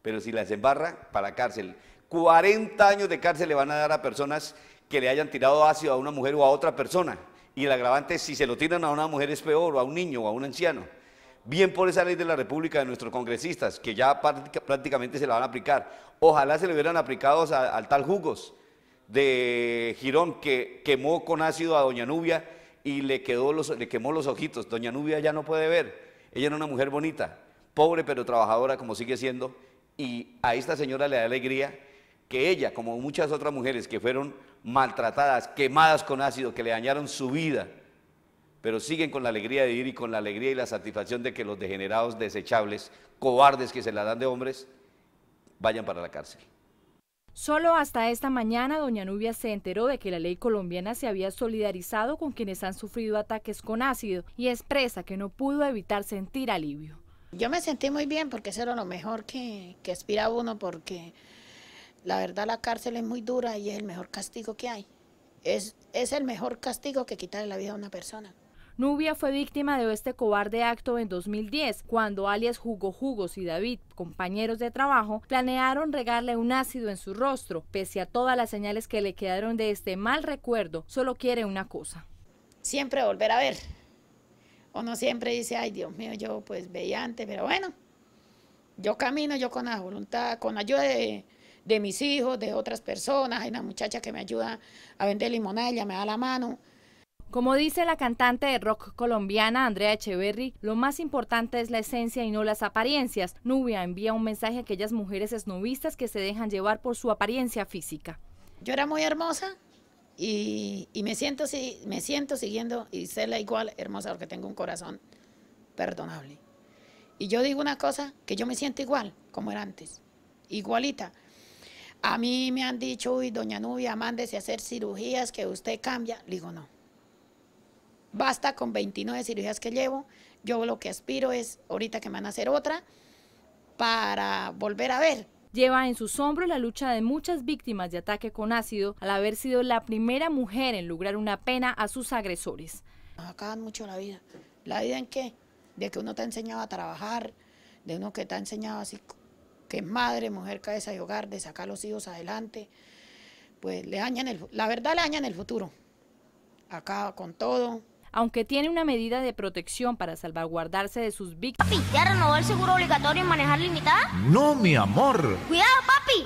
Pero si las embarra, para cárcel. 40 años de cárcel le van a dar a personas que le hayan tirado ácido a una mujer o a otra persona. Y el agravante, si se lo tiran a una mujer es peor, o a un niño, o a un anciano. Bien por esa ley de la República de nuestros congresistas, que ya prácticamente se la van a aplicar. Ojalá se le hubieran aplicado al tal Jugos de Girón, que quemó con ácido a Doña Nubia y le, quedó le quemó los ojitos. Doña Nubia ya no puede ver. Ella era una mujer bonita, pobre pero trabajadora como sigue siendo. Y a esta señora le da alegría que ella, como muchas otras mujeres que fueron maltratadas, quemadas con ácido, que le dañaron su vida, pero siguen con la alegría de vivir y con la alegría y la satisfacción de que los degenerados, desechables, cobardes que se la dan de hombres, vayan para la cárcel. Solo hasta esta mañana, doña Nubia se enteró de que la ley colombiana se había solidarizado con quienes han sufrido ataques con ácido y expresa que no pudo evitar sentir alivio. Yo me sentí muy bien porque eso era lo mejor que, que uno porque la verdad la cárcel es muy dura y es el mejor castigo que hay. Es, es el mejor castigo que quitarle la vida a una persona. Nubia fue víctima de este cobarde acto en 2010, cuando alias Jugo Jugos y David, compañeros de trabajo, planearon regarle un ácido en su rostro. Pese a todas las señales que le quedaron de este mal recuerdo, solo quiere una cosa. Siempre volver a ver. Uno siempre dice, ay Dios mío, yo pues veía antes, pero bueno, yo camino, yo con la voluntad, con ayuda de de mis hijos, de otras personas. Hay una muchacha que me ayuda a vender limonada, ella me da la mano. Como dice la cantante de rock colombiana Andrea Echeverry, lo más importante es la esencia y no las apariencias. Nubia envía un mensaje a aquellas mujeres esnovistas que se dejan llevar por su apariencia física. Yo era muy hermosa y, me, siento, me siento siguiendo y serla igual hermosa porque tengo un corazón perdonable. Y yo digo una cosa, que yo me siento igual como era antes, igualita. A mí me han dicho, uy, doña Nubia, mándese a hacer cirugías que usted cambia. Le digo, no. Basta con 29 cirugías que llevo. Yo lo que aspiro es, ahorita que me van a hacer otra, para volver a ver, lleva en sus hombros la lucha de muchas víctimas de ataque con ácido al haber sido la primera mujer en lograr una pena a sus agresores. acaban mucho la vida. ¿La vida en qué? De que uno te ha enseñado a trabajar, de uno que te ha enseñado así que es madre, mujer cabeza de hogar, de sacar los hijos adelante, pues le dañan el, la verdad le dañan el futuro. Acaba con todo. Aunque tiene una medida de protección para salvaguardarse de sus víctimas. Papi, ¿ya renovó el seguro obligatorio y manejar limitada? No, mi amor. Cuidado, papi.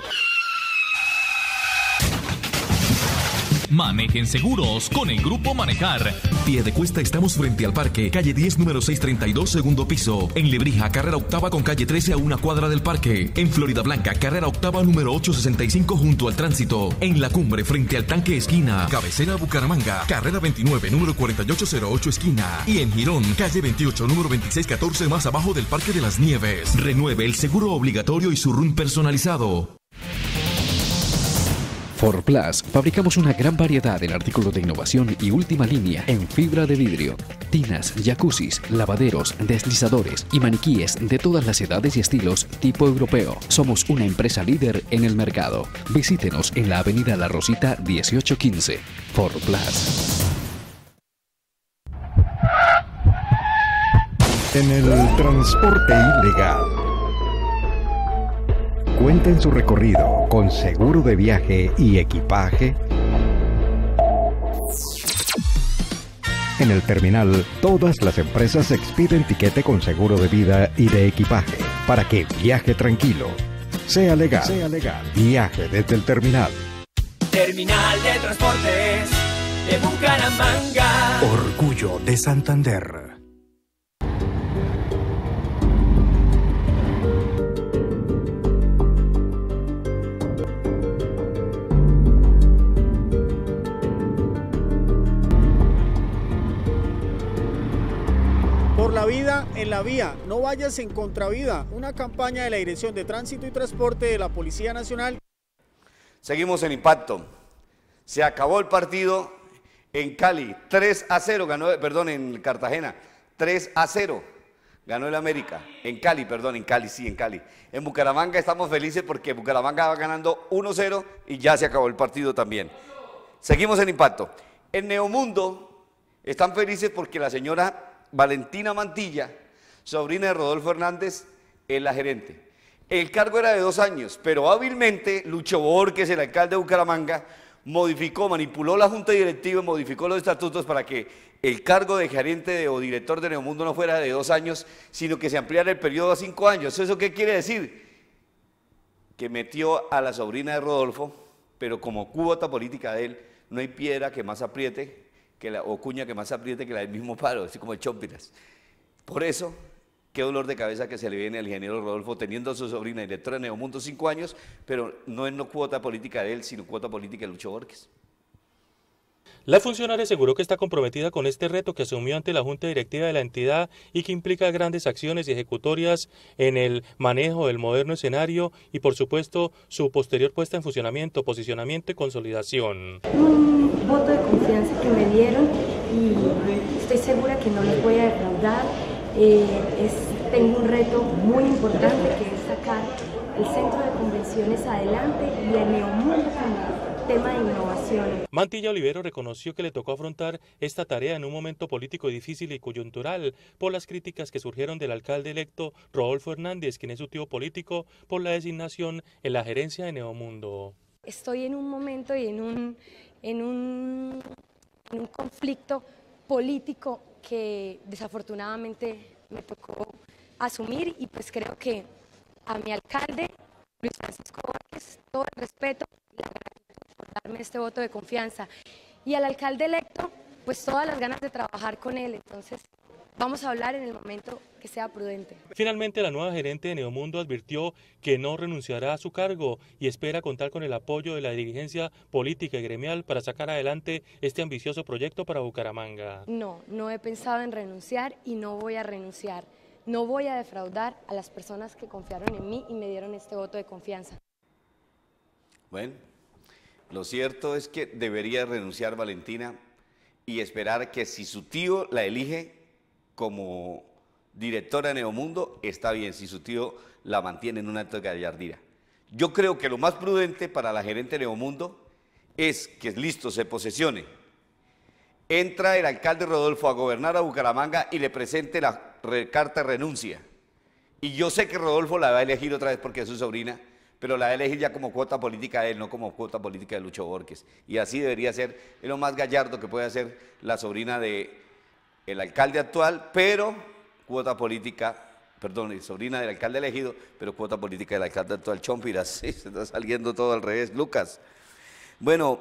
Manejen seguros con el Grupo Manejar. de cuesta estamos frente al parque, calle 10, número 632, segundo piso. En Lebrija, carrera octava con calle 13 a una cuadra del parque. En Florida Blanca, carrera octava número 865 junto al tránsito. En La Cumbre, frente al tanque esquina. Cabecera Bucaramanga, carrera 29, número 4808 esquina. Y en Girón, calle 28, número 2614 más abajo del Parque de las Nieves. Renueve el seguro obligatorio y su RUN personalizado. For Plus fabricamos una gran variedad de artículos de innovación y última línea en fibra de vidrio, tinas, jacuzzis, lavaderos, deslizadores y maniquíes de todas las edades y estilos tipo europeo. Somos una empresa líder en el mercado. Visítenos en la Avenida La Rosita 1815. For Plus. En el transporte ilegal. Cuenten su recorrido con seguro de viaje y equipaje? En el terminal, todas las empresas expiden tiquete con seguro de vida y de equipaje para que viaje tranquilo. Sea legal. Sea legal. Viaje desde el terminal. Terminal de Transportes de Bucaramanga. Orgullo de Santander. vida en la vía, no vayas en contravida, una campaña de la Dirección de Tránsito y Transporte de la Policía Nacional. Seguimos en impacto. Se acabó el partido en Cali, 3 a 0, ganó, perdón, en Cartagena, 3 a 0. Ganó el América. En Cali, perdón, en Cali, sí, en Cali. En Bucaramanga estamos felices porque Bucaramanga va ganando 1-0 a y ya se acabó el partido también. Seguimos en impacto. En Neomundo están felices porque la señora Valentina Mantilla, sobrina de Rodolfo Hernández, es la gerente. El cargo era de dos años, pero hábilmente Lucho Borges, el alcalde de Bucaramanga, modificó, manipuló la junta directiva, modificó los estatutos para que el cargo de gerente o director de Neomundo no fuera de dos años, sino que se ampliara el periodo a cinco años. ¿Eso qué quiere decir? Que metió a la sobrina de Rodolfo, pero como cubota política de él, no hay piedra que más apriete que la, o cuña que más apriete que la del mismo palo, así como el Chompiras. Por eso, qué dolor de cabeza que se le viene al ingeniero Rodolfo teniendo a su sobrina directora de Neomundo cinco años, pero no es no cuota política de él, sino cuota política de Lucho Borges. La funcionaria aseguró que está comprometida con este reto que asumió ante la Junta Directiva de la entidad y que implica grandes acciones y ejecutorias en el manejo del moderno escenario y, por supuesto, su posterior puesta en funcionamiento, posicionamiento y consolidación. Un voto de confianza que me dieron y estoy segura que no lo voy a defraudar. Eh, tengo un reto muy importante que es sacar el centro de convenciones adelante y el neomundo de innovación. Mantilla Olivero reconoció que le tocó afrontar esta tarea en un momento político difícil y coyuntural por las críticas que surgieron del alcalde electo Rodolfo Hernández, quien es su tío político, por la designación en la gerencia de Neomundo. Estoy en un momento y en un, en un, un conflicto político que desafortunadamente me tocó asumir y pues creo que a mi alcalde, Luis Francisco Vázquez, todo el respeto, la darme este voto de confianza. Y al alcalde electo, pues todas las ganas de trabajar con él. Entonces, vamos a hablar en el momento que sea prudente. Finalmente, la nueva gerente de Neomundo advirtió que no renunciará a su cargo y espera contar con el apoyo de la dirigencia política y gremial para sacar adelante este ambicioso proyecto para Bucaramanga. No, no he pensado en renunciar y no voy a renunciar. No voy a defraudar a las personas que confiaron en mí y me dieron este voto de confianza. Bueno, lo cierto es que debería renunciar Valentina y esperar que si su tío la elige como directora de Neomundo, está bien, si su tío la mantiene en un acto de gallardía. Yo creo que lo más prudente para la gerente de Neomundo es que listo, se posesione. Entra el alcalde Rodolfo a gobernar a Bucaramanga y le presente la carta de renuncia. Y yo sé que Rodolfo la va a elegir otra vez porque es su sobrina, pero la va elegir ya como cuota política de él, no como cuota política de Lucho Borges. Y así debería ser, es lo más gallardo que puede hacer la sobrina del el alcalde actual, pero cuota política perdón, eh, sobrina del alcalde elegido, pero cuota política del alcalde actual Chompiras. Sí, se está saliendo todo al revés, Lucas. Bueno,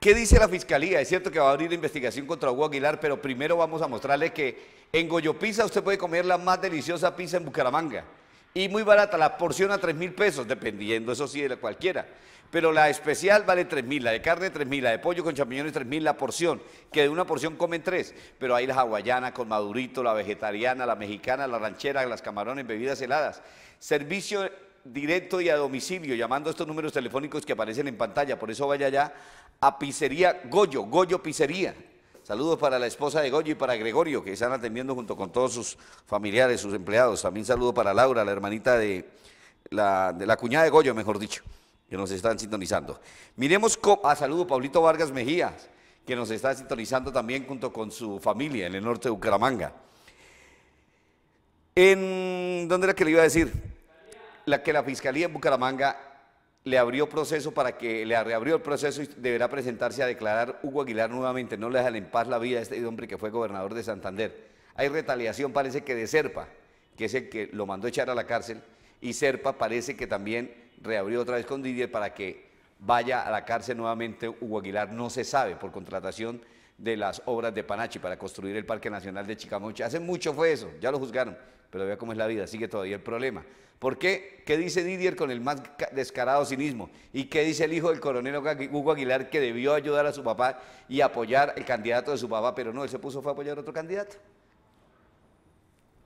¿qué dice la fiscalía? Es cierto que va a abrir la investigación contra Hugo Aguilar, pero primero vamos a mostrarle que en Goyopisa usted puede comer la más deliciosa pizza en Bucaramanga. Y muy barata, la porción a 3 mil pesos, dependiendo, eso sí, de cualquiera. Pero la especial vale 3 mil, la de carne 3 mil, la de pollo con champiñones 3 mil, la porción, que de una porción comen tres. Pero hay la hawaiana con madurito, la vegetariana, la mexicana, la ranchera, las camarones, bebidas heladas. Servicio directo y a domicilio, llamando a estos números telefónicos que aparecen en pantalla. Por eso vaya allá a Pizzería Goyo, Goyo Pizzería Saludos para la esposa de Goyo y para Gregorio, que están atendiendo junto con todos sus familiares, sus empleados. También saludo para Laura, la hermanita de la, cuñada de Goyo, mejor dicho, que nos están sintonizando. Miremos a ah, saludo Paulito Vargas Mejías que nos está sintonizando también junto con su familia en el norte de Bucaramanga. En, ¿Dónde era que le iba a decir? La que la Fiscalía en Bucaramanga le abrió proceso para que le reabrió el proceso y deberá presentarse a declarar Hugo Aguilar nuevamente. No le dejan en paz la vida a este hombre que fue gobernador de Santander. Hay retaliación, parece que de Serpa, que es el que lo mandó echar a la cárcel, y Serpa parece que también reabrió otra vez con Didier para que vaya a la cárcel nuevamente Hugo Aguilar. No se sabe por contratación de las obras de Panachi para construir el Parque Nacional de Chicamocha. Hace mucho fue eso, ya lo juzgaron, pero vea cómo es la vida, sigue todavía el problema. ¿Por qué? ¿Qué dice Didier con el más descarado cinismo? ¿Y qué dice el hijo del coronel Hugo Aguilar que debió ayudar a su papá y apoyar el candidato de su papá, pero no, él se puso fue a apoyar a otro candidato?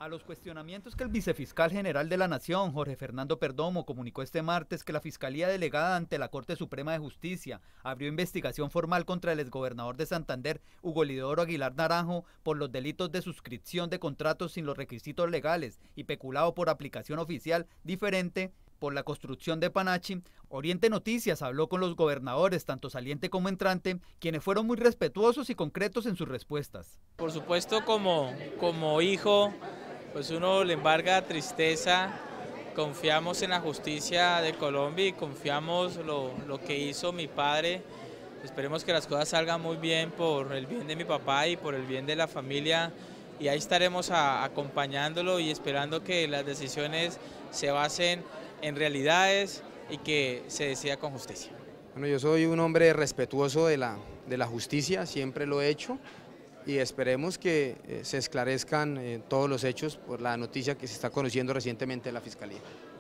A los cuestionamientos que el vicefiscal general de la Nación, Jorge Fernando Perdomo, comunicó este martes que la Fiscalía Delegada ante la Corte Suprema de Justicia abrió investigación formal contra el exgobernador de Santander, Hugo Lidoro Aguilar Naranjo, por los delitos de suscripción de contratos sin los requisitos legales y peculado por aplicación oficial diferente por la construcción de Panachi, Oriente Noticias habló con los gobernadores, tanto saliente como entrante, quienes fueron muy respetuosos y concretos en sus respuestas. Por supuesto, como, como hijo pues uno le embarga tristeza, confiamos en la justicia de Colombia y confiamos lo, lo que hizo mi padre. Esperemos que las cosas salgan muy bien por el bien de mi papá y por el bien de la familia y ahí estaremos acompañándolo y esperando que las decisiones se basen en realidades y que se decida con justicia. Bueno, yo soy un hombre respetuoso de la, de la justicia, siempre lo he hecho y esperemos que eh, se esclarezcan eh, todos los hechos por la noticia que se está conociendo recientemente de la Fiscalía.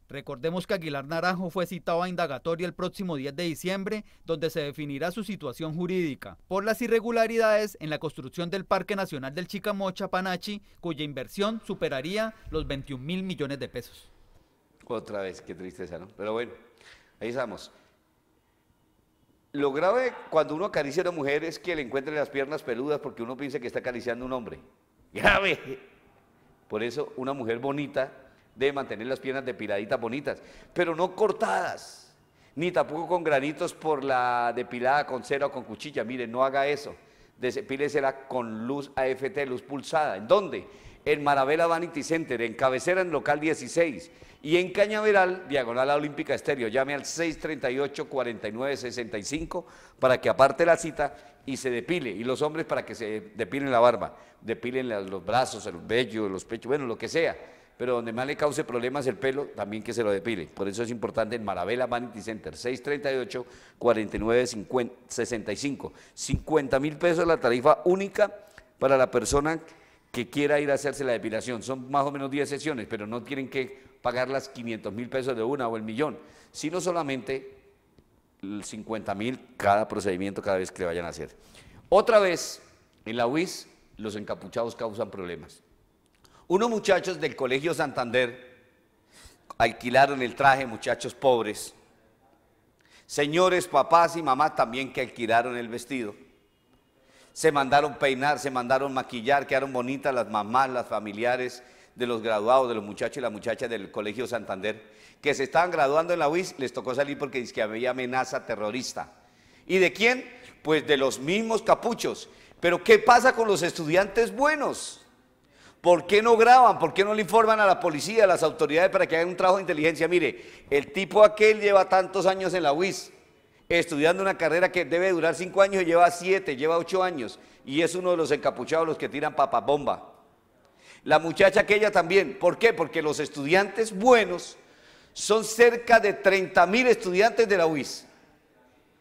Recordemos que Aguilar Naranjo fue citado a indagatoria el próximo 10 de diciembre, donde se definirá su situación jurídica por las irregularidades en la construcción del Parque Nacional del Chicamocha Panachi, cuya inversión superaría los 21 mil millones de pesos. Otra vez, qué tristeza, ¿no? Pero bueno, ahí estamos. Lo grave cuando uno acaricia a una mujer es que le encuentre las piernas peludas porque uno piensa que está acariciando a un hombre. Grave. Por eso una mujer bonita debe mantener las piernas depiladitas bonitas, pero no cortadas, ni tampoco con granitos por la depilada con cera o con cuchilla. mire no haga eso. será con luz AFT, luz pulsada. ¿En dónde? en Marabela Vanity Center, en Cabecera en local 16 y en Cañaveral, diagonal a Olímpica Estéreo. Llame al 638-4965 para que aparte la cita y se depile. Y los hombres para que se depilen la barba, depilen los brazos, los vellos, los pechos, bueno, lo que sea. Pero donde más le cause problemas el pelo, también que se lo depile. Por eso es importante en Marabela Vanity Center, 638-4965. 50 mil pesos la tarifa única para la persona que quiera ir a hacerse la depilación, son más o menos 10 sesiones, pero no tienen que pagar las 500 mil pesos de una o el millón, sino solamente 50 mil cada procedimiento cada vez que le vayan a hacer. Otra vez, en la UIS, los encapuchados causan problemas. Unos muchachos del Colegio Santander alquilaron el traje, muchachos pobres. Señores, papás y mamás también que alquilaron el vestido se mandaron peinar, se mandaron maquillar, quedaron bonitas las mamás, las familiares de los graduados, de los muchachos y las muchachas del Colegio Santander, que se estaban graduando en la UIS, les tocó salir porque dice que había amenaza terrorista. ¿Y de quién? Pues de los mismos capuchos. Pero ¿qué pasa con los estudiantes buenos? ¿Por qué no graban? ¿Por qué no le informan a la policía, a las autoridades para que hagan un trabajo de inteligencia? Mire, el tipo aquel lleva tantos años en la UIS estudiando una carrera que debe durar cinco años y lleva siete, lleva ocho años. Y es uno de los encapuchados los que tiran papabomba. La muchacha aquella también. ¿Por qué? Porque los estudiantes buenos son cerca de 30 mil estudiantes de la UIS.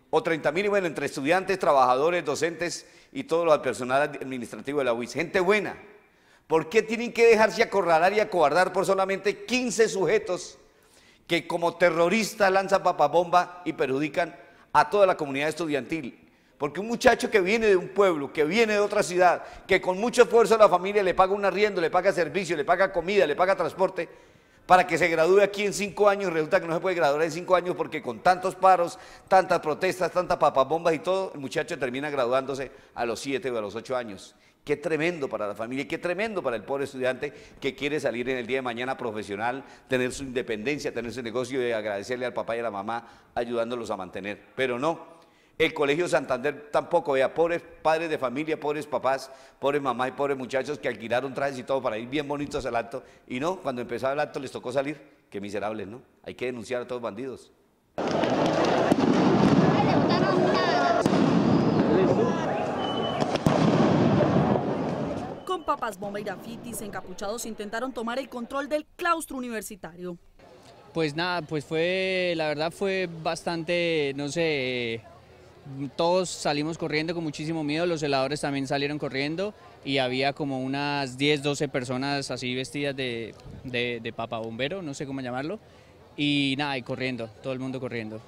O 30 mil, bueno, entre estudiantes, trabajadores, docentes y todo el personal administrativo de la UIS. Gente buena. ¿Por qué tienen que dejarse acorralar y acobardar por solamente 15 sujetos que como terroristas lanzan papabomba y perjudican a toda la comunidad estudiantil. Porque un muchacho que viene de un pueblo, que viene de otra ciudad, que con mucho esfuerzo a la familia le paga un arriendo, le paga servicio, le paga comida, le paga transporte, para que se gradúe aquí en cinco años, resulta que no se puede graduar en cinco años porque con tantos paros, tantas protestas, tantas papabombas y todo, el muchacho termina graduándose a los siete o a los ocho años. Qué tremendo para la familia, qué tremendo para el pobre estudiante que quiere salir en el día de mañana profesional, tener su independencia, tener su negocio y agradecerle al papá y a la mamá ayudándolos a mantener. Pero no, el Colegio Santander tampoco, vea, pobres padres de familia, pobres papás, pobres mamás y pobres muchachos que alquilaron trajes y todo para ir bien bonitos al acto. Y no, cuando empezaba el acto les tocó salir. Qué miserables, ¿no? Hay que denunciar a todos bandidos. papas bomba y grafitis encapuchados intentaron tomar el control del claustro universitario. Pues nada, pues fue, la verdad fue bastante, no sé, todos salimos corriendo con muchísimo miedo, los celadores también salieron corriendo y había como unas 10, 12 personas así vestidas de, de, de papa bombero, no sé cómo llamarlo, y nada, y corriendo, todo el mundo corriendo.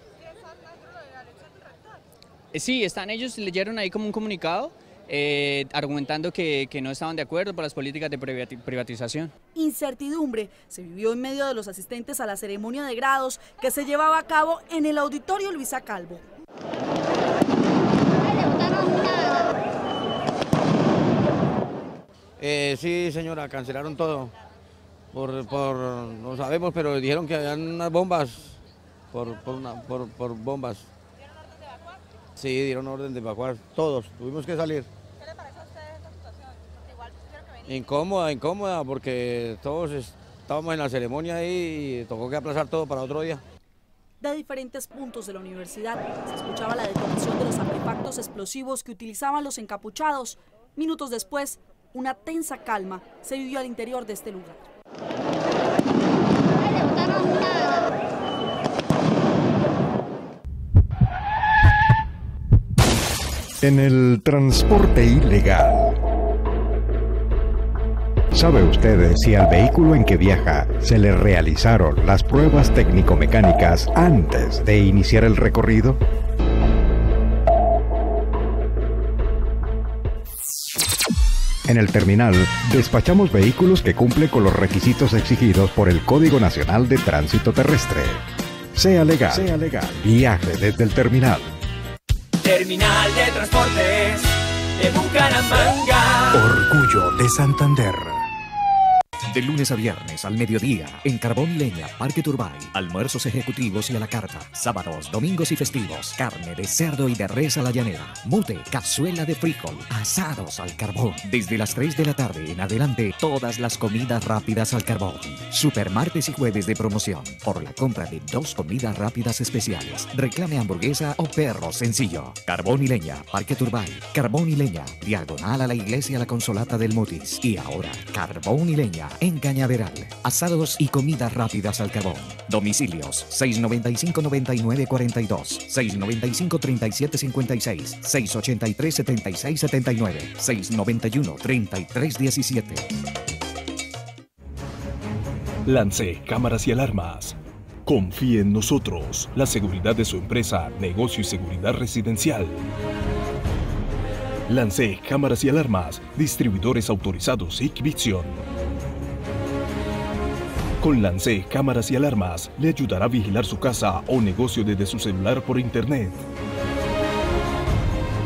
Eh, sí, están ellos, leyeron ahí como un comunicado eh, argumentando que, no estaban de acuerdo por las políticas de privatización. Incertidumbre se vivió en medio de los asistentes a la ceremonia de grados que se llevaba a cabo en el auditorio Luisa Calvo. Eh, sí, señora, cancelaron todo. Por, no sabemos, pero dijeron que habían unas bombas, por, por, una, por bombas. Sí, dieron orden de evacuar todos, tuvimos que salir. Incómoda, incómoda, porque todos estábamos en la ceremonia ahí y tocó que aplazar todo para otro día. De diferentes puntos de la universidad se escuchaba la detonación de los artefactos explosivos que utilizaban los encapuchados. Minutos después, una tensa calma se vivió al interior de este lugar. En el transporte ilegal ¿Sabe usted si al vehículo en que viaja se le realizaron las pruebas técnico-mecánicas antes de iniciar el recorrido? En el terminal, despachamos vehículos que cumplen con los requisitos exigidos por el Código Nacional de Tránsito Terrestre. Sea legal, sea legal, viaje desde el terminal. Terminal de Transportes de Bucaramanga. Orgullo de Santander. De lunes a viernes al mediodía en Carbón Leña, Parque Turbay. Almuerzos ejecutivos y a la carta. Sábados, domingos y festivos. Carne de cerdo y de res a la llanera. Mute, cazuela de frijol. Asados al carbón. Desde las 3 de la tarde en adelante, todas las comidas rápidas al carbón. Super martes y jueves de promoción. Por la compra de dos comidas rápidas especiales. Reclame hamburguesa o perro sencillo. Carbón y Leña, Parque Turbay. Carbón y Leña, diagonal a la iglesia La Consolata del Mutis. Y ahora, Carbón y Leña en Cañaveral. Asados y comidas rápidas al carbón. Domicilios 695-9942, 695-3756, 683-7679, 691-3317. Lance cámaras y alarmas. Confíe en nosotros, la seguridad de su empresa, negocio y seguridad residencial. Lance cámaras y alarmas, distribuidores autorizados Vision. Con Lance, cámaras y alarmas, le ayudará a vigilar su casa o negocio desde su celular por internet.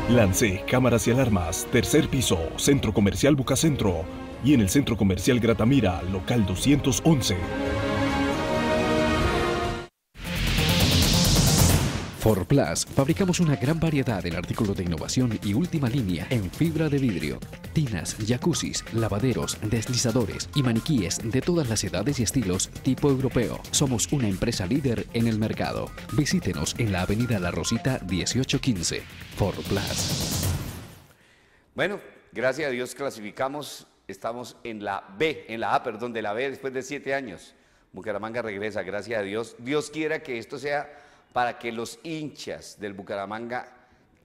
Lance, cámaras y alarmas, tercer piso, Centro Comercial Bucacentro y en el Centro Comercial Gratamira, local 211. Plus fabricamos una gran variedad en artículos de innovación y última línea en fibra de vidrio, tinas, jacuzzis, lavaderos, deslizadores y maniquíes de todas las edades y estilos tipo europeo. Somos una empresa líder en el mercado. Visítenos en la avenida La Rosita 1815. Plus. Bueno, gracias a Dios clasificamos, estamos en la B, en la A, perdón, de la B después de siete años. Bucaramanga regresa, gracias a Dios. Dios quiera que esto sea para que los hinchas del Bucaramanga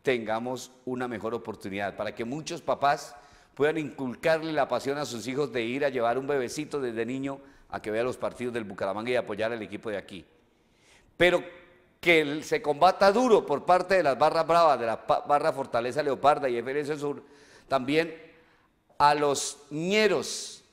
tengamos una mejor oportunidad, para que muchos papás puedan inculcarle la pasión a sus hijos de ir a llevar un bebecito desde niño a que vea los partidos del Bucaramanga y apoyar al equipo de aquí. Pero que se combata duro por parte de las barras bravas, de la barra Fortaleza Leoparda y FLS Sur, también a los ñeros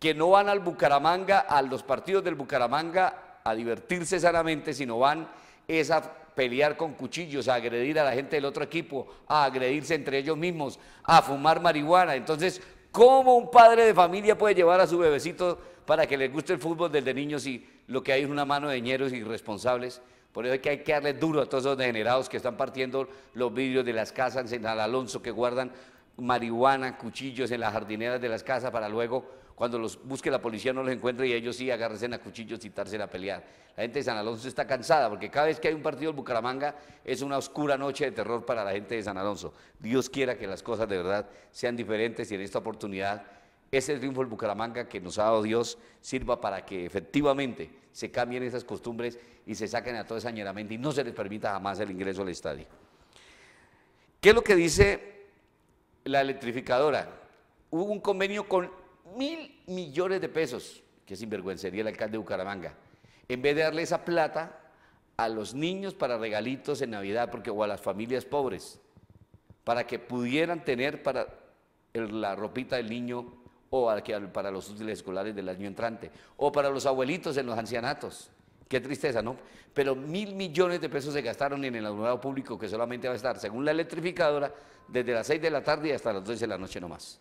que no van al Bucaramanga, a los partidos del Bucaramanga a divertirse sanamente, sino van es a pelear con cuchillos, a agredir a la gente del otro equipo, a agredirse entre ellos mismos, a fumar marihuana. Entonces, ¿cómo un padre de familia puede llevar a su bebecito para que le guste el fútbol desde niño si lo que hay es una mano de ñeros irresponsables? Por eso que hay que darle duro a todos esos degenerados que están partiendo los vidrios de las casas en San Alonso, que guardan marihuana, cuchillos en las jardineras de las casas para luego cuando los busque la policía no los encuentre y ellos sí agárrense a cuchillos y tarsen a pelear. La gente de San Alonso está cansada porque cada vez que hay un partido en Bucaramanga es una oscura noche de terror para la gente de San Alonso. Dios quiera que las cosas de verdad sean diferentes y en esta oportunidad ese triunfo del Bucaramanga que nos ha dado Dios sirva para que efectivamente se cambien esas costumbres y se saquen a todo esa y no se les permita jamás el ingreso al estadio. ¿Qué es lo que dice la electrificadora? Hubo un convenio con mil millones de pesos, que sinvergüencería el alcalde de Bucaramanga, en vez de darle esa plata a los niños para regalitos en Navidad o a las familias pobres, para que pudieran tener para la ropita del niño o para los útiles escolares del año entrante, o para los abuelitos en los ancianatos. Qué tristeza, ¿no? Pero mil millones de pesos se gastaron en el alumbrado público que solamente va a estar, según la electrificadora, desde las 6 de la tarde hasta las 12 de la noche nomás.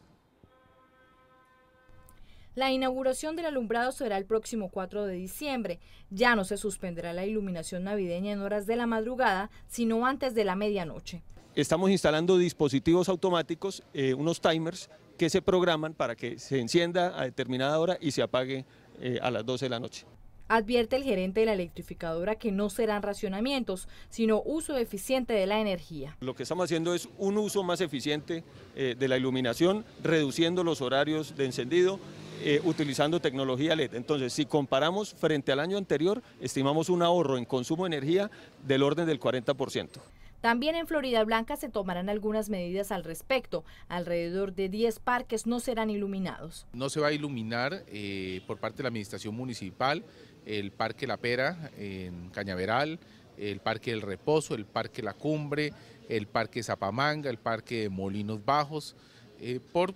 La inauguración del alumbrado será el próximo 4 de diciembre. Ya no se suspenderá la iluminación navideña en horas de la madrugada, sino antes de la medianoche. Estamos instalando dispositivos automáticos, eh, unos timers, que se programan para que se encienda a determinada hora y se apague eh, a las 12 de la noche. Advierte el gerente de la electrificadora que no serán racionamientos, sino uso eficiente de la energía. Lo que estamos haciendo es un uso más eficiente eh, de la iluminación, reduciendo los horarios de encendido, eh, utilizando tecnología LED. Entonces, si comparamos frente al año anterior, estimamos un ahorro en consumo de energía del orden del 40%. También en Florida Blanca se tomarán algunas medidas al respecto. Alrededor de 10 parques no serán iluminados. No se va a iluminar eh, por parte de la administración municipal el Parque La Pera en Cañaveral, el Parque del Reposo, el Parque La Cumbre, el Parque Zapamanga, el Parque Molinos Bajos, eh, por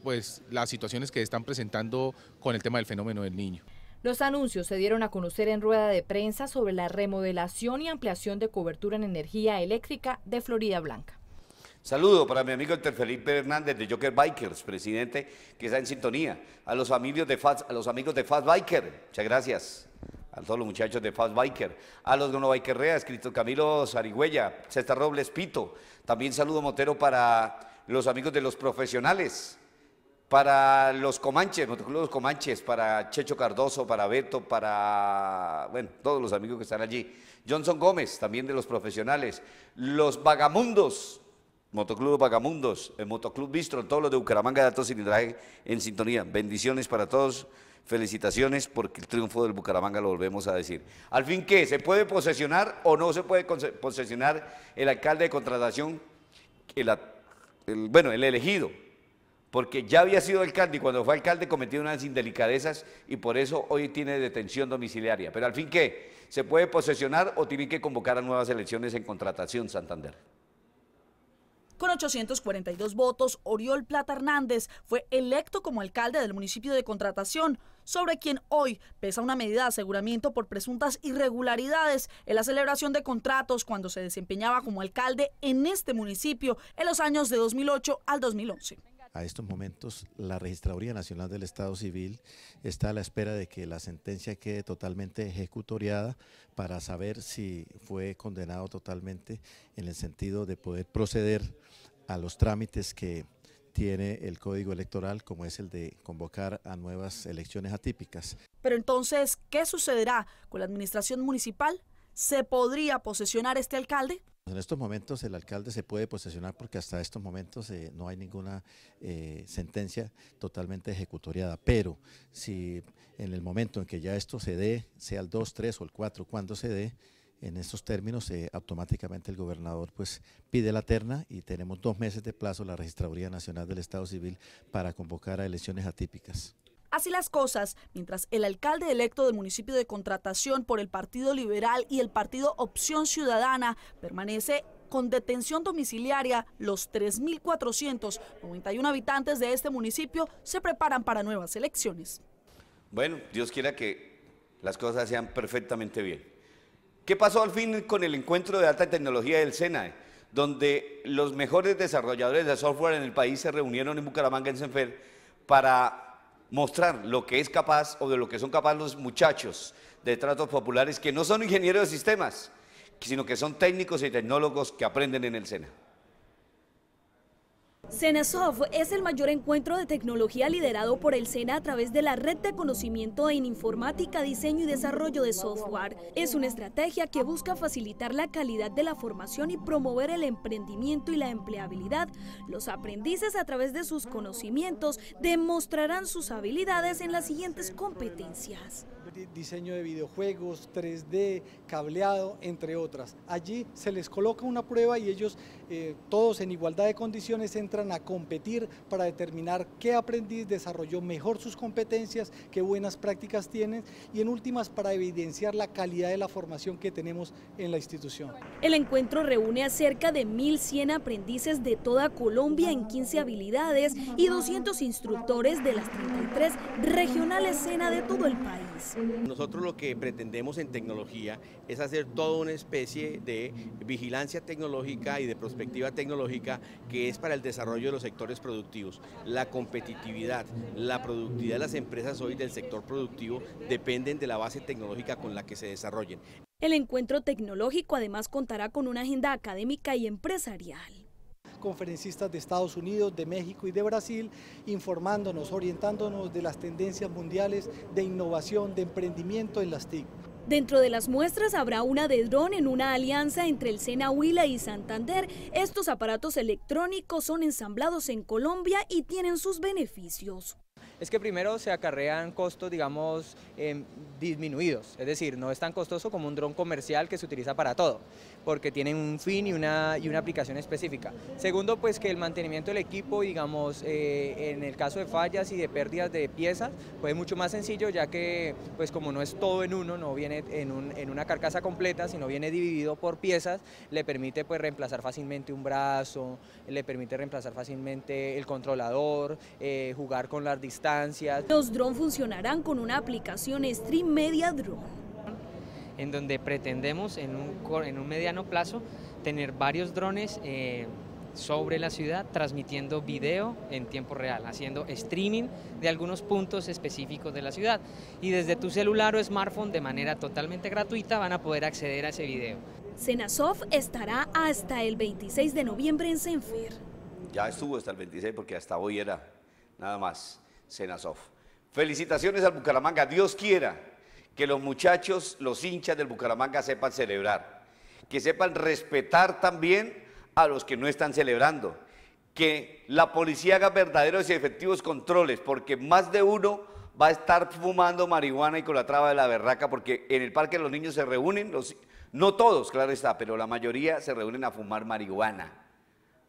pues, las situaciones que están presentando con el tema del fenómeno del niño. Los anuncios se dieron a conocer en rueda de prensa sobre la remodelación y ampliación de cobertura en energía eléctrica de Florida Blanca. Saludo para mi amigo Inter Felipe Hernández de Joker Bikers, presidente, que está en sintonía. A los, amigos de Fast, a los amigos de Fast Biker, muchas gracias. A todos los muchachos de Fast Biker. A los Gono escrito Camilo Zarigüeya, César Robles Pito. También saludo Motero para los amigos de los profesionales para los comanches, Motoclub los comanches, para Checho Cardoso, para Beto, para, bueno, todos los amigos que están allí. Johnson Gómez, también de los profesionales. Los vagamundos, motoclub vagamundos, el motoclub Bistro, todos los de Bucaramanga de alto cilindraje en sintonía. Bendiciones para todos. Felicitaciones porque el triunfo del Bucaramanga lo volvemos a decir. Al fin, que ¿Se puede posesionar o no se puede posesionar el alcalde de contratación? bueno, el elegido, porque ya había sido alcalde y cuando fue alcalde cometió unas indelicadezas y por eso hoy tiene detención domiciliaria. Pero al fin, ¿qué? ¿Se puede posesionar o tiene que convocar a nuevas elecciones en contratación Santander? Con 842 votos, Oriol Plata Hernández fue electo como alcalde del municipio de Contratación, sobre quien hoy pesa una medida de aseguramiento por presuntas irregularidades en la celebración de contratos cuando se desempeñaba como alcalde en este municipio en los años de 2008 al 2011. A estos momentos, la Registraduría Nacional del Estado Civil está a la espera de que la sentencia quede totalmente ejecutoriada para saber si fue condenado totalmente en el sentido de poder proceder a los trámites que tiene el código electoral, como es el de convocar a nuevas elecciones atípicas. Pero entonces, ¿qué sucederá con la administración municipal? ¿Se podría posesionar este alcalde? En estos momentos el alcalde se puede posesionar porque hasta estos momentos eh, no hay ninguna eh, sentencia totalmente ejecutoriada, pero si en el momento en que ya esto se dé, sea el 2, 3 o el 4, cuando se dé, en estos términos, eh, automáticamente el gobernador pues, pide la terna y tenemos dos meses de plazo la Registraduría Nacional del Estado Civil para convocar a elecciones atípicas. Así las cosas, mientras el alcalde electo del municipio de Contratación por el Partido Liberal y el partido Opción Ciudadana permanece con detención domiciliaria, los 3.491 habitantes de este municipio se preparan para nuevas elecciones. Bueno, Dios quiera que las cosas sean perfectamente bien. ¿Qué pasó al fin con el encuentro de alta tecnología del SENAE? Donde los mejores desarrolladores de software en el país se reunieron en Bucaramanga, en Senfer, para mostrar lo que es capaz o de lo que son capaces los muchachos de tratos populares que no son ingenieros de sistemas, sino que son técnicos y tecnólogos que aprenden en el SENA. CenaSoft es el mayor encuentro de tecnología liderado por el SENA a través de la Red de Conocimiento en Informática, Diseño y Desarrollo de Software. Es una estrategia que busca facilitar la calidad de la formación y promover el emprendimiento y la empleabilidad. Los aprendices a través de sus conocimientos demostrarán sus habilidades en las siguientes competencias diseño de videojuegos, 3D, cableado, entre otras. Allí se les coloca una prueba y ellos eh, todos en igualdad de condiciones entran a competir para determinar qué aprendiz desarrolló mejor sus competencias, qué buenas prácticas tienen y en últimas para evidenciar la calidad de la formación que tenemos en la institución. El encuentro reúne a cerca de 1.100 aprendices de toda Colombia en 15 habilidades y 200 instructores de las 33 regionales SENA de todo el país. Nosotros lo que pretendemos en tecnología es hacer toda una especie de vigilancia tecnológica y de prospectiva tecnológica que es para el desarrollo de los sectores productivos. La competitividad, la productividad de las empresas hoy del sector productivo dependen de la base tecnológica con la que se desarrollen. El encuentro tecnológico además contará con una agenda académica y empresarial conferencistas de Estados Unidos, de México y de Brasil, informándonos, orientándonos de las tendencias mundiales de innovación, de emprendimiento en las TIC. Dentro de las muestras habrá una de dron en una alianza entre el Sena Huila y Santander. Estos aparatos electrónicos son ensamblados en Colombia y tienen sus beneficios es que primero se acarrean costos, digamos, em, disminuidos, es decir, no es tan costoso como un dron comercial que se utiliza para todo porque tienen un fin y una, y una aplicación específica. Segundo, pues que el mantenimiento del equipo, digamos, eh, en el caso de fallas y de pérdidas de piezas, pues es mucho más sencillo, ya que pues como no es todo en uno, no viene en, una carcasa completa, sino viene dividido por piezas, le permite pues reemplazar fácilmente un brazo, le permite reemplazar fácilmente el controlador, eh, jugar con las distancias. Los drones funcionarán con una aplicación Stream Media Drone en donde pretendemos en un, mediano plazo tener varios drones eh, sobre la ciudad transmitiendo video en tiempo real, haciendo streaming de algunos puntos específicos de la ciudad. Y desde tu celular o smartphone de manera totalmente gratuita van a poder acceder a ese video. Senasov estará hasta el 26 de noviembre en Senfer. Ya estuvo hasta el 26 porque hasta hoy era nada más Senasov. Felicitaciones al Bucaramanga, Dios quiera que los muchachos, los hinchas del Bucaramanga sepan celebrar, que sepan respetar también a los que no están celebrando, que la policía haga verdaderos y efectivos controles, porque más de uno va a estar fumando marihuana y con la traba de la berraca, porque en el parque los niños se reúnen, no todos, claro está, pero la mayoría se reúnen a fumar marihuana,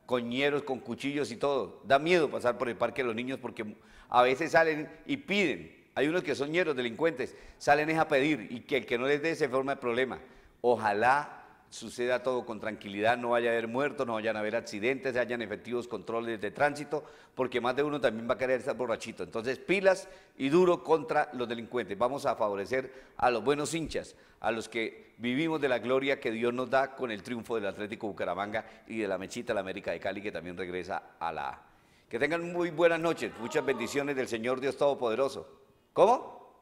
coñeros con cuchillos y todo. Da miedo pasar por el parque de los niños porque a veces salen y piden hay unos que son ñeros, delincuentes, salen es a pedir y que el que no les dé se forma el problema. Ojalá suceda todo con tranquilidad, no vaya a haber muertos, no vayan a haber accidentes, hayan efectivos controles de tránsito, porque más de uno también va a querer estar borrachito. Entonces, pilas y duro contra los delincuentes. Vamos a favorecer a los buenos hinchas, a los que vivimos de la gloria que Dios nos da con el triunfo del Atlético Bucaramanga y de la Mechita, la América de Cali, que también regresa a la A. Que tengan muy buenas noches, muchas bendiciones del Señor Dios Todopoderoso. ¿Cómo?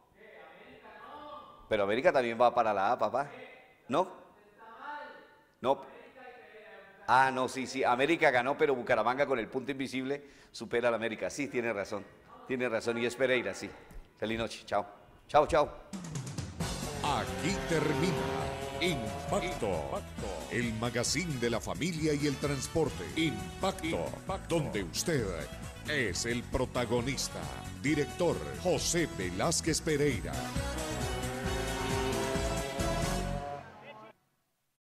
Pero América también va para la A, papá. ¿No? No. Ah, no, sí, sí. América ganó, pero Bucaramanga con el punto invisible supera la América. Sí, tiene razón. Tiene razón. Y es Pereira, sí. Feliz noche. Chao. Chao, chao. Aquí termina Impacto. El magazine de la familia y el transporte. Impacto. Impacto. Donde usted es el protagonista. Director José Velázquez Pereira.